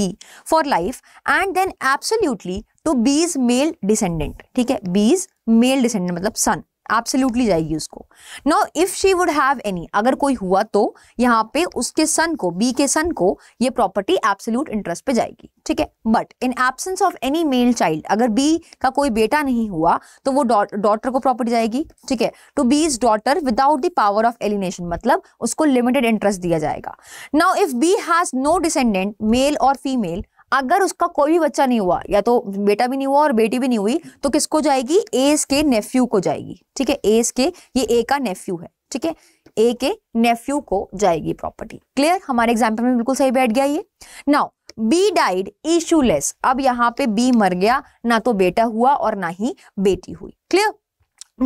for life and then absolutely to B's male descendant ठीक है B's male descendant मतलब son एब्सोल्युटली जाएगी उसको no if she would have any अगर कोई हुआ तो यहाँ पे उसके सन को बी के सन को ये प्रॉपर्टी एब्सोल्यूट इंटरेस्ट पे जाएगी ठीक है but in absence of any male child अगर बी का कोई बेटा नहीं हुआ तो वो डॉटर को प्रॉपर्टी जाएगी ठीक है to B is daughter without the power of alienation मतलब उसको लिमिटेड इंटरेस्ट दिया जाएगा now if B has no descendant male और फीमेल अगर उसका कोई भी बच्चा नहीं हुआ या तो बेटा भी नहीं हुआ और बेटी भी नहीं हुई तो किसको जाएगी एस के नेफ्यू को जाएगी ठीक है एस के ये ए का नेफ्यू है ठीक है ए के नेफ्यू को जाएगी प्रॉपर्टी क्लियर हमारे एग्जाम्पल में बिल्कुल सही बैठ गया ये नाउ बी डाइड इशूलेस अब यहाँ पे बी मर गया ना तो बेटा हुआ और ना ही बेटी हुई क्लियर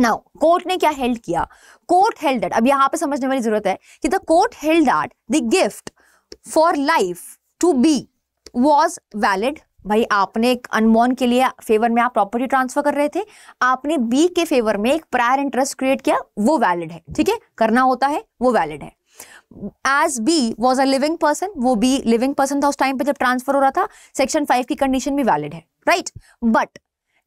नाउ कोर्ट ने क्या हेल्ड किया कोर्ट हेल्ड दैट अब यहाँ पे समझने वाली जरूरत है कि the court held that the gift for life to B was valid भाई आपने एक अनमोन के लिए फेवर में आप प्रॉपर्टी ट्रांसफर कर रहे थे आपने बी के फेवर में एक प्रायर इंटरेस्ट क्रिएट किया वो वैलिड है ठीक है करना होता है वो वैलिड है as B was a living person वो बी लिविंग पर्सन था उस टाइम पे जब ट्रांसफर हो रहा था सेक्शन फाइव की कंडीशन भी वैलिड है right but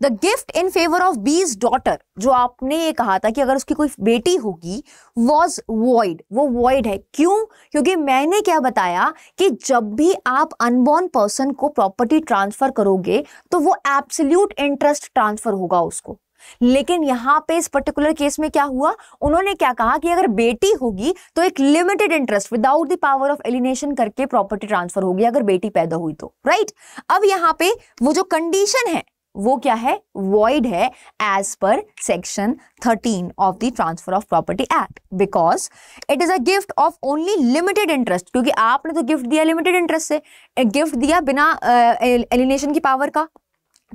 the gift in favour of B's daughter जो आपने ये कहा था कि अगर उसकी कोई बेटी होगी वॉज वॉइड वो वॉइड है क्यों क्योंकि मैंने क्या बताया कि जब भी आप अनबॉर्न पर्सन को प्रॉपर्टी ट्रांसफर करोगे तो वो एब्सोल्यूट इंटरेस्ट ट्रांसफर होगा उसको लेकिन यहाँ पे इस पर्टिकुलर केस में क्या हुआ उन्होंने क्या कहा कि अगर बेटी होगी तो एक limited interest without the power of alienation करके प्रॉपर्टी ट्रांसफर होगी अगर बेटी पैदा हुई तो राइट अब यहाँ पे वो जो कंडीशन है वो क्या है वॉइड है as per section 13 of the transfer of property act because it is a gift of only limited interest क्योंकि आपने तो गिफ्ट दिया लिमिटेड इंटरेस्ट से गिफ्ट दिया बिना एलिनेशन uh, की पावर का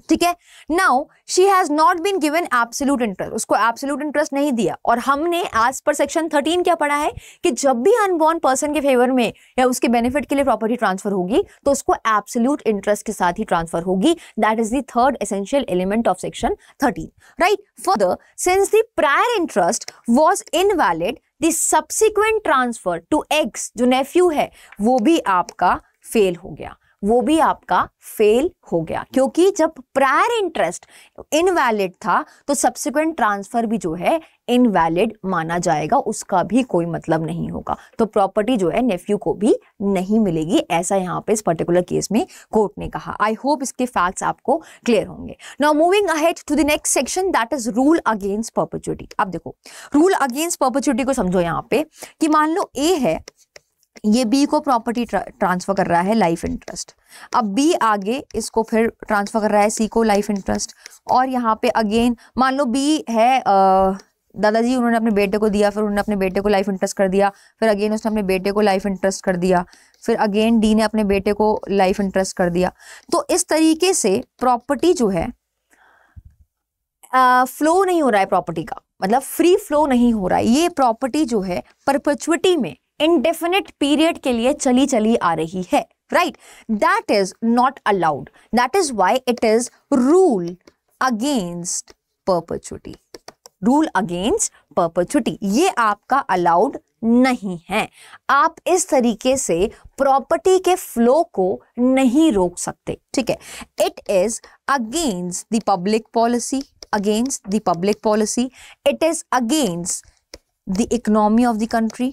ठीक है now she has not been given absolute interest उसको एब्सोल्यूट इंटरेस्ट नहीं दिया और हमने आज पर सेक्शन थर्टीन क्या पढ़ा है कि जब भी अनबॉर्न पर्सन के फेवर में या उसके बेनिफिट के लिए प्रॉपर्टी ट्रांसफर होगी तो उसको एब्सोल्यूट इंटरेस्ट के साथ ही ट्रांसफर होगी that is third essential element of section thirteen right further since the prior interest was invalid the subsequent transfer to X जो नेफ्यू है वो भी आपका फेल हो गया वो भी आपका फेल हो गया क्योंकि जब प्रायर इंटरेस्ट इनवैलिड था तो सब्सिक्वेंट ट्रांसफर भी जो है इनवैलिड माना जाएगा उसका भी कोई मतलब नहीं होगा तो प्रॉपर्टी जो है नेफ्यू को भी नहीं मिलेगी ऐसा यहाँ पे इस पर्टिकुलर केस में कोर्ट ने कहा आई होप इसके फैक्ट्स आपको क्लियर होंगे now moving ahead to the next section that is rule against perpetuity अब देखो रूल अगेंस्ट पर्पचुटी को समझो यहाँ पे कि मान लो ए है ये बी को प्रॉपर्टी ट्रांसफर कर रहा है लाइफ इंटरेस्ट अब बी आगे इसको फिर ट्रांसफर कर रहा है सी को लाइफ इंटरेस्ट और यहाँ पे अगेन मान लो बी है दादाजी उन्होंने अपने बेटे को दिया फिर उन्होंने अपने बेटे को लाइफ इंटरेस्ट कर दिया फिर अगेन उसने अपने बेटे को लाइफ इंटरेस्ट कर दिया फिर अगेन डी ने अपने बेटे को लाइफ इंटरेस्ट कर दिया तो इस तरीके से प्रॉपर्टी जो है फ्लो नहीं हो रहा है प्रॉपर्टी का मतलब फ्री फ्लो नहीं हो रहा है ये प्रॉपर्टी जो है परपचुटी में इनडेफिनेट पीरियड के लिए चली चली आ रही है right that is not allowed that is why it is rule against perpetuity rule against perpetuity ये आपका अलाउड नहीं है आप इस तरीके से प्रॉपर्टी के फ्लो को नहीं रोक सकते ठीक है it is against the public policy against the public policy it is against the economy of the country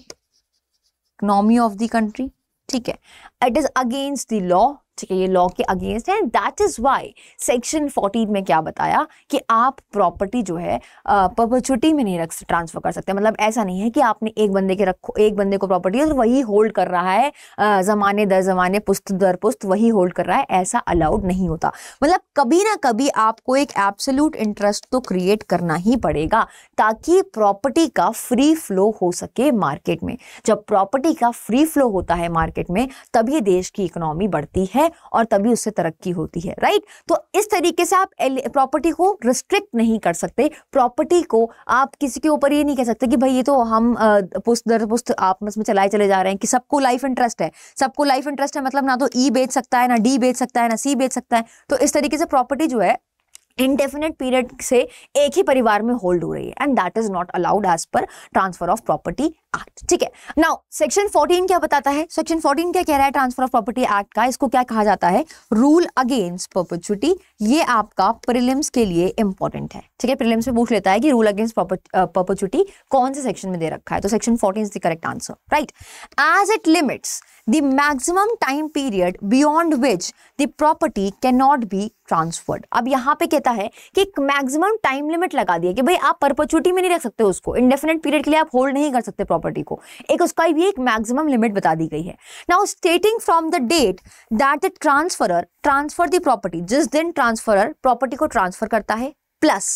economy of the country ठीक है it is against the law ठीक है ये लॉ के अगेंस्ट है that is why section fourteen में क्या बताया कि आप प्रॉपर्टी जो है पर्पचुटी में नहीं रख ट्रांसफर कर सकते मतलब ऐसा नहीं है कि आपने एक बंदे के रखो एक बंदे को प्रॉपर्टी और वही होल्ड कर रहा है जमाने दर जमाने पुस्त दर पुस्त वही होल्ड कर रहा है ऐसा अलाउड नहीं होता मतलब कभी ना कभी आपको एक एब्सोल्यूट इंटरेस्ट तो क्रिएट करना ही पड़ेगा ताकि प्रॉपर्टी का फ्री फ्लो हो सके मार्केट में जब प्रॉपर्टी का फ्री फ्लो होता है मार्केट में तभी देश की इकोनॉमी बढ़ती है है और तभी उससे तरक्की होती है राइट तो इस तरीके से आप प्रॉपर्टी को रिस्ट्रिक्ट नहीं कर सकते प्रॉपर्टी को आप किसी के ऊपर ये नहीं कह सकते कि भाई ये तो हम पुस्त दर पुस्त आप में चलाए चले जा रहे हैं कि सबको लाइफ इंटरेस्ट है सबको लाइफ इंटरेस्ट है मतलब ना तो ई e बेच सकता है ना डी बेच सकता है ना सी बेच सकता है तो इस तरीके से प्रॉपर्टी जो है इनडेफिनेट पीरियड से एक ही परिवार में होल्ड हो रही है and that is not allowed as per transfer of property act ठीक है नाउ सेक्शन 14 क्या बताता है सेक्शन 14 क्या कह रहा है ट्रांसफर ऑफ प्रॉपर्टी एक्ट का इसको क्या कहा जाता है रूल अगेंस्ट प्रोपर्चुटी ये आपका प्रिलिम्स के लिए इंपॉर्टेंट है ठीक है प्रिलिम्स में पूछ लेता है कि रूल अगेंस्ट प्रोपर्चुटी कौन से सेक्शन में दे रखा है तो section fourteen is the correct answer right as it limits the maximum time period beyond which the property can not be transferred अब यहाँ पे कहता है कि मैक्सिमम टाइम लिमिट लगा दिया कि भाई आप परपोचुटी में नहीं रख सकते उसको इनडेफिनेट पीरियड के लिए आप होल्ड नहीं कर सकते प्रॉपर्टी प्रॉपर्टी को एक उसका भी एक मैक्सिमम लिमिट बता दी गई है now stating from the date that the transferor transfer the property जिस दिन ट्रांसफरर प्रॉपर्टी को ट्रांसफर करता है plus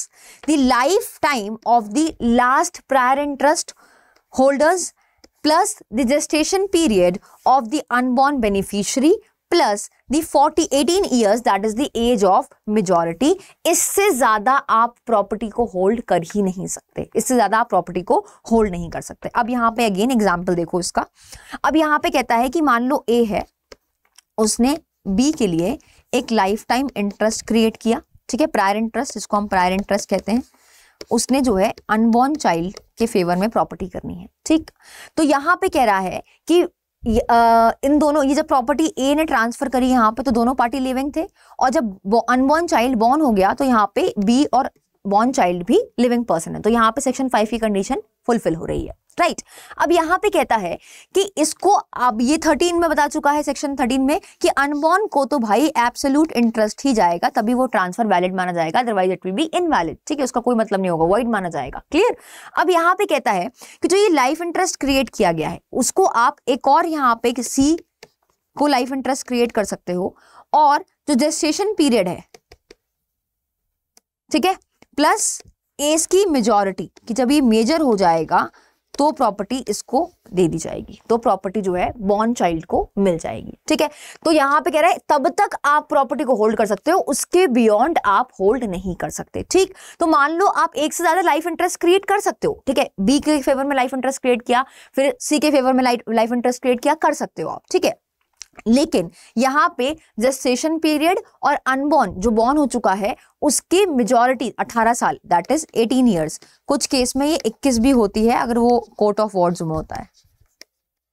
the life time of the last prior interest holders plus the gestation period of the unborn beneficiary plus the forty eighteen years that is the age of majority इससे ज्यादा आप property को hold कर ही नहीं सकते इससे ज्यादा आप प्रॉपर्टी को होल्ड नहीं कर सकते अब यहाँ पे अगेन एग्जाम्पल देखो इसका अब यहाँ पे कहता है कि मान लो ए है उसने बी के लिए एक लाइफ टाइम इंटरेस्ट क्रिएट किया ठीक है प्रायर इंटरेस्ट इसको हम प्रायर इंटरेस्ट कहते हैं उसने जो है अनबॉर्न चाइल्ड के फेवर में प्रॉपर्टी करनी है ठीक तो यहाँ पे कह रहा है कि इन दोनों ये जब प्रॉपर्टी ए ने ट्रांसफर करी यहाँ पे तो दोनों पार्टी लिविंग थे और जब अनबॉर्न चाइल्ड बॉर्न हो गया तो यहाँ पे बी और बॉर्न चाइल्ड भी लिविंग पर्सन है तो यहाँ पे सेक्शन फाइव की कंडीशन फुलफिल हो रही है राइट right. अब यहाँ पे कहता है कि इसको अब ये थर्टीन में बता चुका है सेक्शन थर्टीन में कि अनबॉर्न को तो भाई एब्सोल्यूट इंटरेस्ट ही जाएगा तभी वो ट्रांसफर वैलिड माना जाएगा otherwise it will be invalid ठीक है उसका कोई मतलब नहीं होगा वाइड माना जाएगा क्लियर अब यहाँ पे कहता है कि जो ये लाइफ इंटरेस्ट क्रिएट किया गया है उसको आप एक और यहाँ पे सी को लाइफ इंटरेस्ट क्रिएट कर सकते हो और जो जेस्टेशन पीरियड है ठीक है प्लस एस की मेजोरिटी कि जब ये मेजर हो जाएगा तो प्रॉपर्टी इसको दे दी जाएगी तो प्रॉपर्टी जो है बॉर्न चाइल्ड को मिल जाएगी ठीक है तो यहां पे कह रहा है तब तक आप प्रॉपर्टी को होल्ड कर सकते हो उसके बियॉन्ड आप होल्ड नहीं कर सकते ठीक तो मान लो आप एक से ज्यादा लाइफ इंटरेस्ट क्रिएट कर सकते हो ठीक है बी के फेवर में लाइफ इंटरेस्ट क्रिएट किया फिर सी के फेवर में लाइफ इंटरेस्ट क्रिएट किया कर सकते हो आप ठीक है लेकिन यहाँ पे जस्टेशन पीरियड और अनबॉर्न जो बॉर्न हो चुका है उसकी मेजोरिटी 18 साल दैट इज 18 इयर्स कुछ केस में ये 21 भी होती है अगर वो कोर्ट ऑफ वार्ड में होता है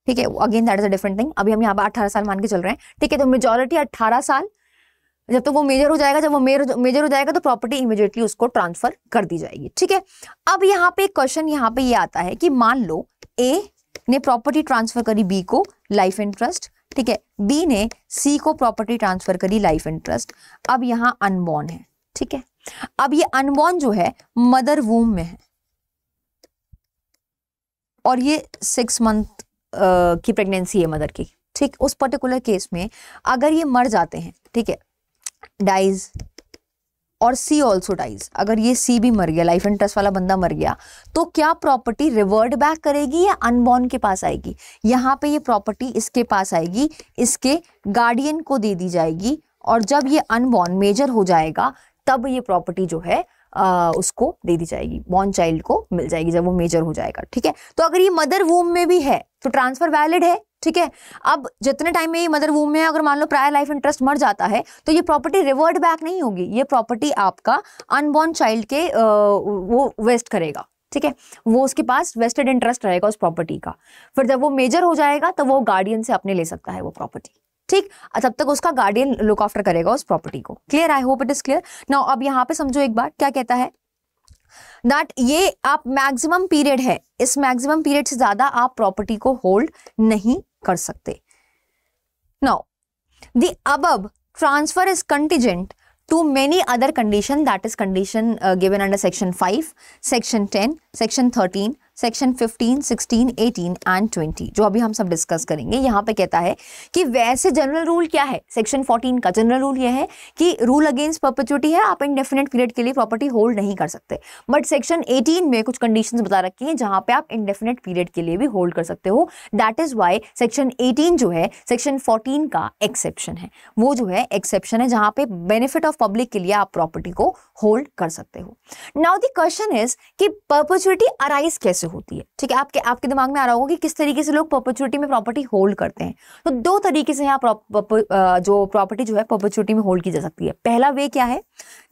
ठीक है again that is a different thing अभी हम यहाँ पर अठारह साल मान के चल रहे हैं ठीक है तो मेजोरिटी अट्ठारह साल जब तो वो मेजर हो जाएगा जब वो मेजर हो जाएगा तो प्रॉपर्टी इमिडिएटली उसको ट्रांसफर कर दी जाएगी ठीक है अब यहाँ पे क्वेश्चन यहाँ पे ये यह आता है कि मान लो ए ने प्रॉपर्टी ट्रांसफर करी बी को लाइफ इंटरेस्ट ठीक है बी ने सी को प्रॉपर्टी ट्रांसफर करी लाइफ इंटरेस्ट अब यहाँ अनबॉर्न है ठीक है अब ये अनबॉर्न जो है मदर वूम में है और ये सिक्स मंथ की प्रेगनेंसी है मदर की ठीक उस पर्टिकुलर केस में अगर ये मर जाते हैं ठीक है डाइज और सी ऑल्सो डाइज अगर ये सी भी मर गया लाइफ इंटरेस्ट वाला बंदा मर गया तो क्या प्रॉपर्टी रिवर्ट बैक करेगी या अनबॉर्न के पास आएगी यहाँ पे ये प्रॉपर्टी इसके पास आएगी इसके गार्डियन को दे दी जाएगी और जब ये अनबॉर्न मेजर हो जाएगा तब ये प्रॉपर्टी जो है आ, उसको दे दी जाएगी बॉर्न चाइल्ड को मिल जाएगी जब वो मेजर हो जाएगा ठीक है तो अगर ये मदर वूम में भी है तो ट्रांसफर वैलिड है ठीक है अब जितने टाइम में ये मदर वूम में अगर मान लो प्रायर लाइफ इंटरेस्ट मर जाता है तो ये प्रॉपर्टी रिवर्ट बैक नहीं होगी ये प्रॉपर्टी आपका अनबॉर्न चाइल्ड के वो वेस्ट करेगा ठीक है वो उसके पास वेस्टेड इंटरेस्ट रहेगा उस प्रॉपर्टी का फिर जब वो मेजर हो जाएगा तो वो गार्डियन से अपने ले सकता है वो प्रॉपर्टी ठीक तब तक उसका गार्डियन लुक आफ्टर करेगा उस प्रॉपर्टी को clear I hope it is clear ना अब यहाँ पे समझो एक बार क्या कहता है That ये आप मैक्सिमम पीरियड है इस मैक्सिमम पीरियड से ज्यादा आप प्रॉपर्टी को होल्ड नहीं कर सकते नाउ द अबब transfer is contingent to many other condition that is condition uh, given under section 5 section 10 section section 15, 16, 18 and 20 जो अभी हम सब डिस्कस करेंगे यहाँ पे कहता है कि वैसे जनरल रूल क्या है सेक्शन 14 का जनरल रूल यह है कि रूल अगेंस्ट परपेचुटी है आप इंडेफिनेट पीरियड के लिए प्रॉपर्टी होल्ड नहीं कर सकते बट सेक्शन 18 में कुछ कंडीशन बता रखी हैं जहाँ पे आप इंडेफिनेट पीरियड के लिए भी होल्ड कर सकते हो that is why section eighteen जो है सेक्शन फोर्टीन का एक्सेप्शन है वो जो है एक्सेप्शन है जहाँ पे बेनिफिट ऑफ पब्लिक के लिए आप प्रॉपर्टी को होल्ड कर सकते हो नाउ द क्वेश्चन इज कि परपेचुटी अराइज कैसे से होती है ठीक है आपके आपके दिमाग में आ रहा होगा कि किस तरीके से लोग परपचुटी में प्रॉपर्टी होल्ड करते हैं तो दो तरीके से यहाँ जो प्रॉपर्टी जो है परपचुटी में होल्ड की जा सकती है पहला वे क्या है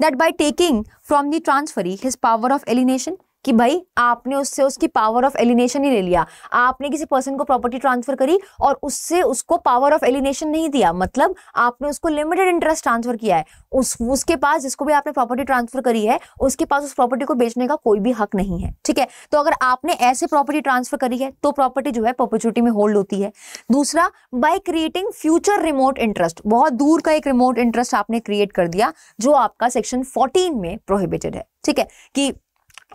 that by taking from the transferee his power of alienation कि भाई आपने उससे उसकी पावर ऑफ एलिनेशन ही ले लिया आपने किसी पर्सन को प्रॉपर्टी ट्रांसफर करी और उससे उसको पावर ऑफ एलिनेशन नहीं दिया मतलब आपने उसको लिमिटेड इंटरेस्ट ट्रांसफर किया है उस उसके पास जिसको भी आपने प्रॉपर्टी ट्रांसफर करी है उसके पास उस प्रॉपर्टी को बेचने का कोई भी हक नहीं है ठीक है तो अगर आपने ऐसे प्रॉपर्टी ट्रांसफर करी है तो प्रॉपर्टी जो है पॉपर्चुनिटी में होल्ड होती है दूसरा by creating future remote interest बहुत दूर का एक रिमोट इंटरेस्ट आपने क्रिएट कर दिया जो आपका सेक्शन फोर्टीन में प्रोहिबिटेड है ठीक है कि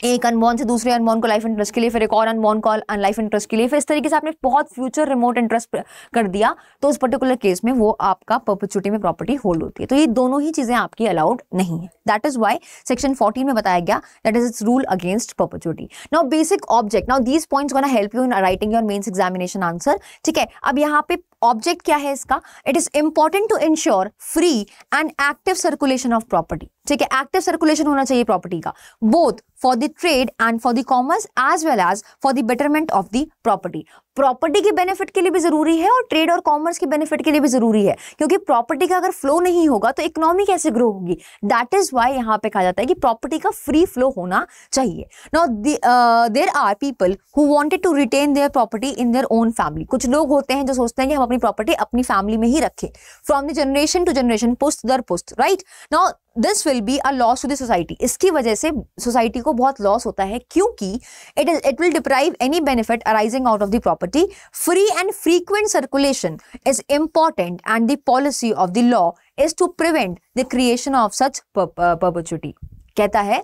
एक अनबॉन से दूसरे अनबॉन को लाइफ इंटरेस्ट के लिए फिर एक और अनबॉन को लाइफ इंटरेस्ट के लिए फिर इस तरीके से आपने बहुत फ्यूचर रिमोट इंटरेस्ट कर दिया तो उस पर्टिकुलर केस में वो आपका पर्पचुटी में प्रॉपर्टी होल्ड होती है तो ये दोनों ही चीज़ें आपकी अलाउड नहीं है that is why section fourteen में बताया गया that is it's rule against perpetuity now basic object now these points gonna help you in writing your mains examination answer ठीक है अब यहाँ पे ऑब्जेक्ट क्या है इसका it is important to ensure free and active circulation of property ठीक है एक्टिव सर्कुलेशन होना चाहिए प्रॉपर्टी का both for the trade and for the commerce as well as for the betterment of the property property के benefit के लिए भी ज़रूरी है और ट्रेड और कॉमर्स के बेनिफिट के लिए भी ज़रूरी है क्योंकि प्रॉपर्टी का अगर फ्लो नहीं होगा तो इकोनॉमी कैसे ग्रो होगी दैट इज़ वाई यहाँ पे कहा जाता है कि प्रॉपर्टी का फ्री फ्लो होना चाहिए now there are people who wanted to retain their property in their own family कुछ लोग होते हैं जो सोचते हैं कि हम अपनी प्रॉपर्टी अपनी फैमिली में ही रखें from the generation to generation पुस्त दर पुस्त right now this will be a loss to the society इसकी वजह से सोसाइटी को बहुत लॉस होता है क्योंकि it is it will deprive any benefit arising out of the property free and frequent circulation is important and the policy of the law is to prevent the creation of such perpetuity कहता है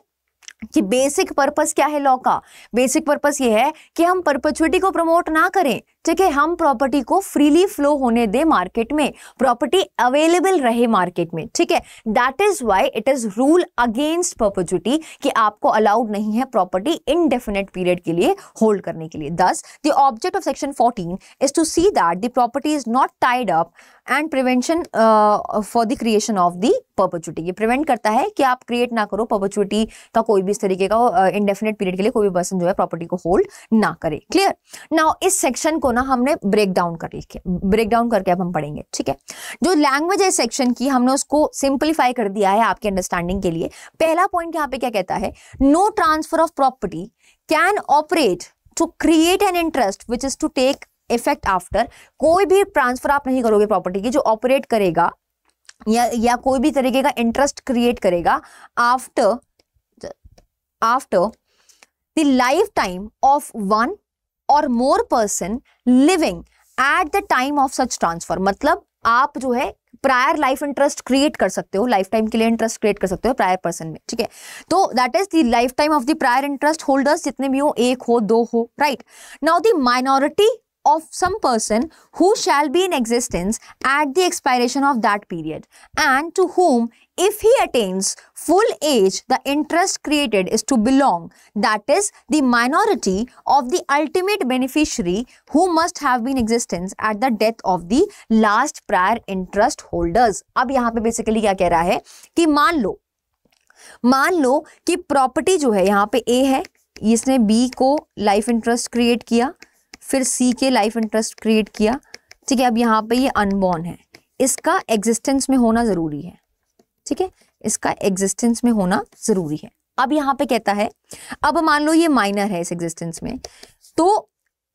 कि basic purpose क्या है law का basic purpose ये है कि हम परपचुटी को प्रमोट ना करें ठीक है हम प्रॉपर्टी को फ्रीली फ्लो होने दें मार्केट में प्रॉपर्टी अवेलेबल रहे मार्केट में ठीक है that is why it is rule against perpetuity कि आपको अलाउड नहीं है प्रॉपर्टी इनडेफिनेट पीरियड के लिए होल्ड करने के लिए thus the object of section fourteen is to see that the property is not tied up and prevention for the creation of the perpetuity ये प्रिवेंट करता है कि आप क्रिएट ना करो पर्पचुटी का कोई भी इस तरीके का इंडेफिनेट uh, पीरियड के लिए कोई भी पर्सन जो है प्रॉपर्टी को होल्ड ना करे क्लियर नाउ इस सेक्शन को ना हमने ब्रेक डाउन कर लिखे ब्रेक डाउन करके अब हम पढ़ेंगे ठीक है जो लैंग्वेज है सेक्शन की हमने उसको सिंप्लीफाई कर दिया है आपके अंडरस्टैंडिंग के लिए पहला पॉइंट यहाँ पे क्या कहता है no transfer of property can operate to create an interest which is to take effect after कोई भी ट्रांसफर आप नहीं करोगे प्रॉपर्टी की जो ऑपरेट करेगा या या कोई भी तरीके का इंटरेस्ट क्रिएट करेगा after after the life time of one or more person living at the time of such transfer मतलब आप जो है प्रायर लाइफ इंटरेस्ट क्रिएट कर सकते हो लाइफ टाइम के लिए इंटरेस्ट क्रिएट कर सकते हो प्रायर पर्सन में ठीक है तो that is the life time of the prior interest holders जितने भी हो एक हो दो हो right now the minority of some person who shall be in existence at the expiration of that period and to whom if he attains full age the interest created is to belong that is the minority of the ultimate beneficiary who must have been existence at the death of the last prior interest holders ab yahan pe basically kya keh raha hai ki maan lo maan lo ki property jo hai yahan pe a hai isne b ko life interest create kiya फिर सी के life interest create किया ठीक है अब यहाँ पे ये unborn है इसका एग्जिस्टेंस में होना ज़रूरी है ठीक है इसका एग्जिस्टेंस में होना ज़रूरी है अब यहाँ पे कहता है अब मान लो ये माइनर है इस एग्जिस्टेंस में तो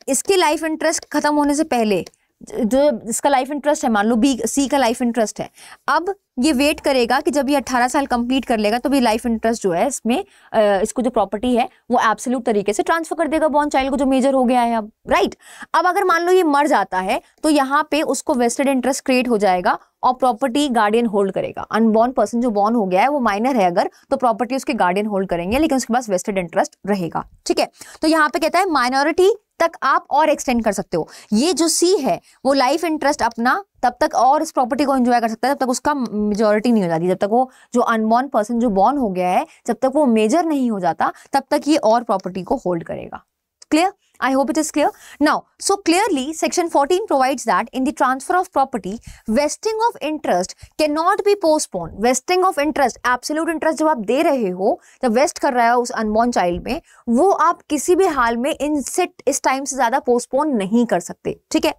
इसके लाइफ इंटरेस्ट खत्म होने से पहले जो इसका लाइफ इंटरेस्ट है मान लो बी सी का लाइफ इंटरेस्ट है अब ये वेट करेगा कि जब ये 18 साल कंप्लीट कर लेगा तो भी लाइफ इंटरेस्ट जो है इसमें इसको जो प्रॉपर्टी है वो एब्सोल्यूट तरीके से ट्रांसफर कर देगा बॉन्ड चाइल्ड को जो मेजर हो गया है अब राइट अब अगर मान लो ये मर जाता है तो यहाँ पे उसको वेस्टेड इंटरेस्ट क्रिएट हो जाएगा और प्रॉपर्टी गार्डियन होल्ड करेगा अनबॉर्न पर्सन जो बॉर्न हो गया है वो माइनर है अगर तो प्रॉपर्टी उसके गार्डियन होल्ड करेंगे लेकिन उसके पास वेस्टेड इंटरेस्ट रहेगा ठीक है तो यहाँ पे कहता है माइनॉरिटी तक आप और एक्सटेंड कर सकते हो ये जो सी है वो लाइफ इंटरेस्ट अपना तब तक और इस प्रॉपर्टी को एंजॉय कर सकता है जब तक उसका मेजोरिटी नहीं हो जाती जब तक वो जो अनबॉर्न पर्सन जो बॉर्न हो गया है जब तक वो मेजर नहीं हो जाता तब तक ये और प्रॉपर्टी को होल्ड करेगा clear I hope it is clear. Now, so clearly section 14 provides that in the transfer of property, vesting of interest cannot be postponed. Vesting of interest, absolute interest जब आप दे रहे हो, जब vest कर रहा है उस unborn child में, वो आप किसी भी हाल में in सिट इस time से ज़्यादा postpone नहीं कर सकते, ठीक है?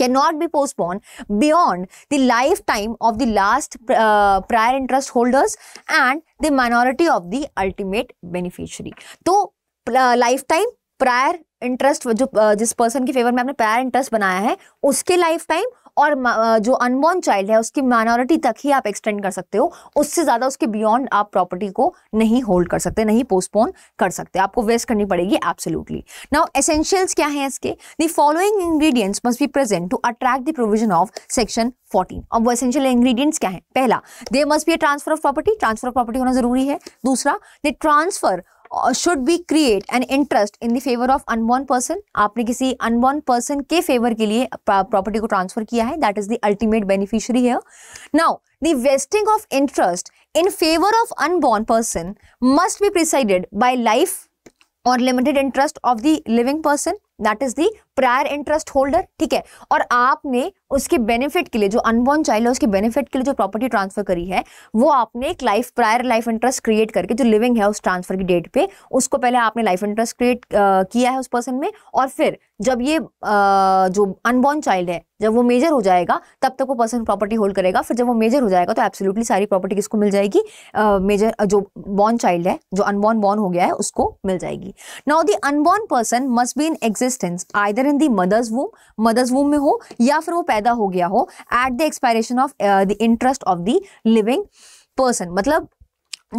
cannot be postponed beyond the lifetime of the last uh, prior interest holders and the minority of the ultimate beneficiary. तो लाइफ टाइम प्रायर इंटरेस्ट जो जिस पर्सन के फेवर में आपने प्रायर इंटरेस्ट बनाया है उसके लाइफ टाइम और जो अनबॉर्न चाइल्ड है उसकी माइनॉरिटी तक ही आप एक्सटेंड कर सकते हो उससे ज़्यादा उसके बियॉन्ड आप प्रॉपर्टी को नहीं होल्ड कर सकते नहीं पोस्टपोन कर सकते आपको वेस्ट करनी पड़ेगी एब्सोल्युटली नाउ एसेंशियल्स क्या है इसके the following ingredients must be present to attract the provision of section 14 अब वो एसेंशियल इंग्रीडियंट्स क्या है पहला they must be transfer of property transfer of property होना जरूरी है दूसरा they transfer should be create an interest in the favour of unborn person आपने किसी अनबॉर्न पर्सन के फेवर के लिए प्रॉपर्टी को ट्रांसफर किया है that is the ultimate beneficiary है now the vesting of interest in favour of unborn person must be preceded by life or limited interest of the living person that is the prior interest holder ठीक है और आपने उसके benefit के लिए जो unborn child है उसके बेनिफिट के लिए जो प्रॉपर्टी ट्रांसफर करी है वो आपने एक life prior life interest create करके जो लिविंग है उस ट्रांसफर की डेट पे उसको पहले आपने लाइफ इंटरेस्ट क्रिएट किया है उस पर्सन में और फिर जब ये आ, जो अनबॉर्न चाइल्ड है जब वो मेजर हो जाएगा तब तक वो पर्सन प्रॉपर्टी होल्ड करेगा फिर जब वो मेजर हो जाएगा तो एब्सोल्युटली सारी प्रॉपर्टी किसको मिल जाएगी मेजर uh, जो बॉर्न चाइल्ड है जो अनबॉर्न बॉर्न हो गया है उसको मिल जाएगी now the unborn person must be in existence either either in the mother's womb mother's womb में हो या फिर वो पैदा हो गया हो at the expiration of the interest of the living person मतलब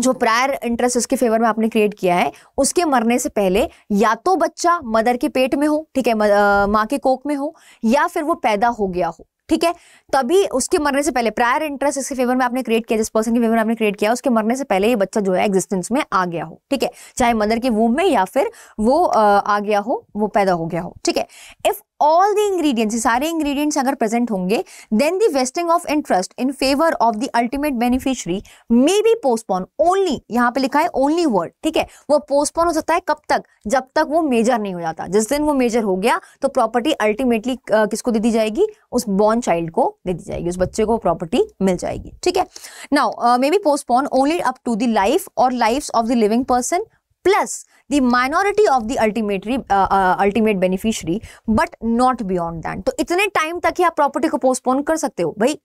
जो प्रायर इंटरेस्ट उसके फेवर में आपने क्रिएट किया है उसके मरने से पहले या तो बच्चा मदर के पेट में हो ठीक है uh, माँ के कोक में हो या फिर वो पैदा हो गया हो ठीक है तभी उसके मरने से पहले प्रायर इंटरेस्ट इसके फेवर में आपने क्रिएट किया जिस पर्सन के फेवर में आपने क्रिएट किया उसके मरने से पहले ये बच्चा जो है एग्जिस्टेंस में आ गया हो ठीक है चाहे मदर के वूम में या फिर वो आ, आ गया हो वो पैदा हो गया हो ठीक है इफ ऑल द इंग्रेडिएंट्स सारे इंग्रेडिएंट्स अगर प्रेजेंट होंगे then the vesting of interest in favour of the ultimate beneficiary may be postpone only यहाँ पे लिखा है ओनली वर्ड ठीक है वो पोस्टपोन हो सकता है कब तक जब तक वो मेजर नहीं हो जाता जिस दिन वो मेजर हो गया तो प्रॉपर्टी अल्टीमेटली किसको दे दी जाएगी उस बॉर्न चाइल्ड को दे दी जाएगी उस बच्चे को प्रॉपर्टी मिल जाएगी ठीक है now may be postpone only up to the life or life of the living person plus the minority of the ultimate uh, uh, ultimate beneficiary but not beyond that तो इतने टाइम तक ही आप property को postpone कर सकते हो भाई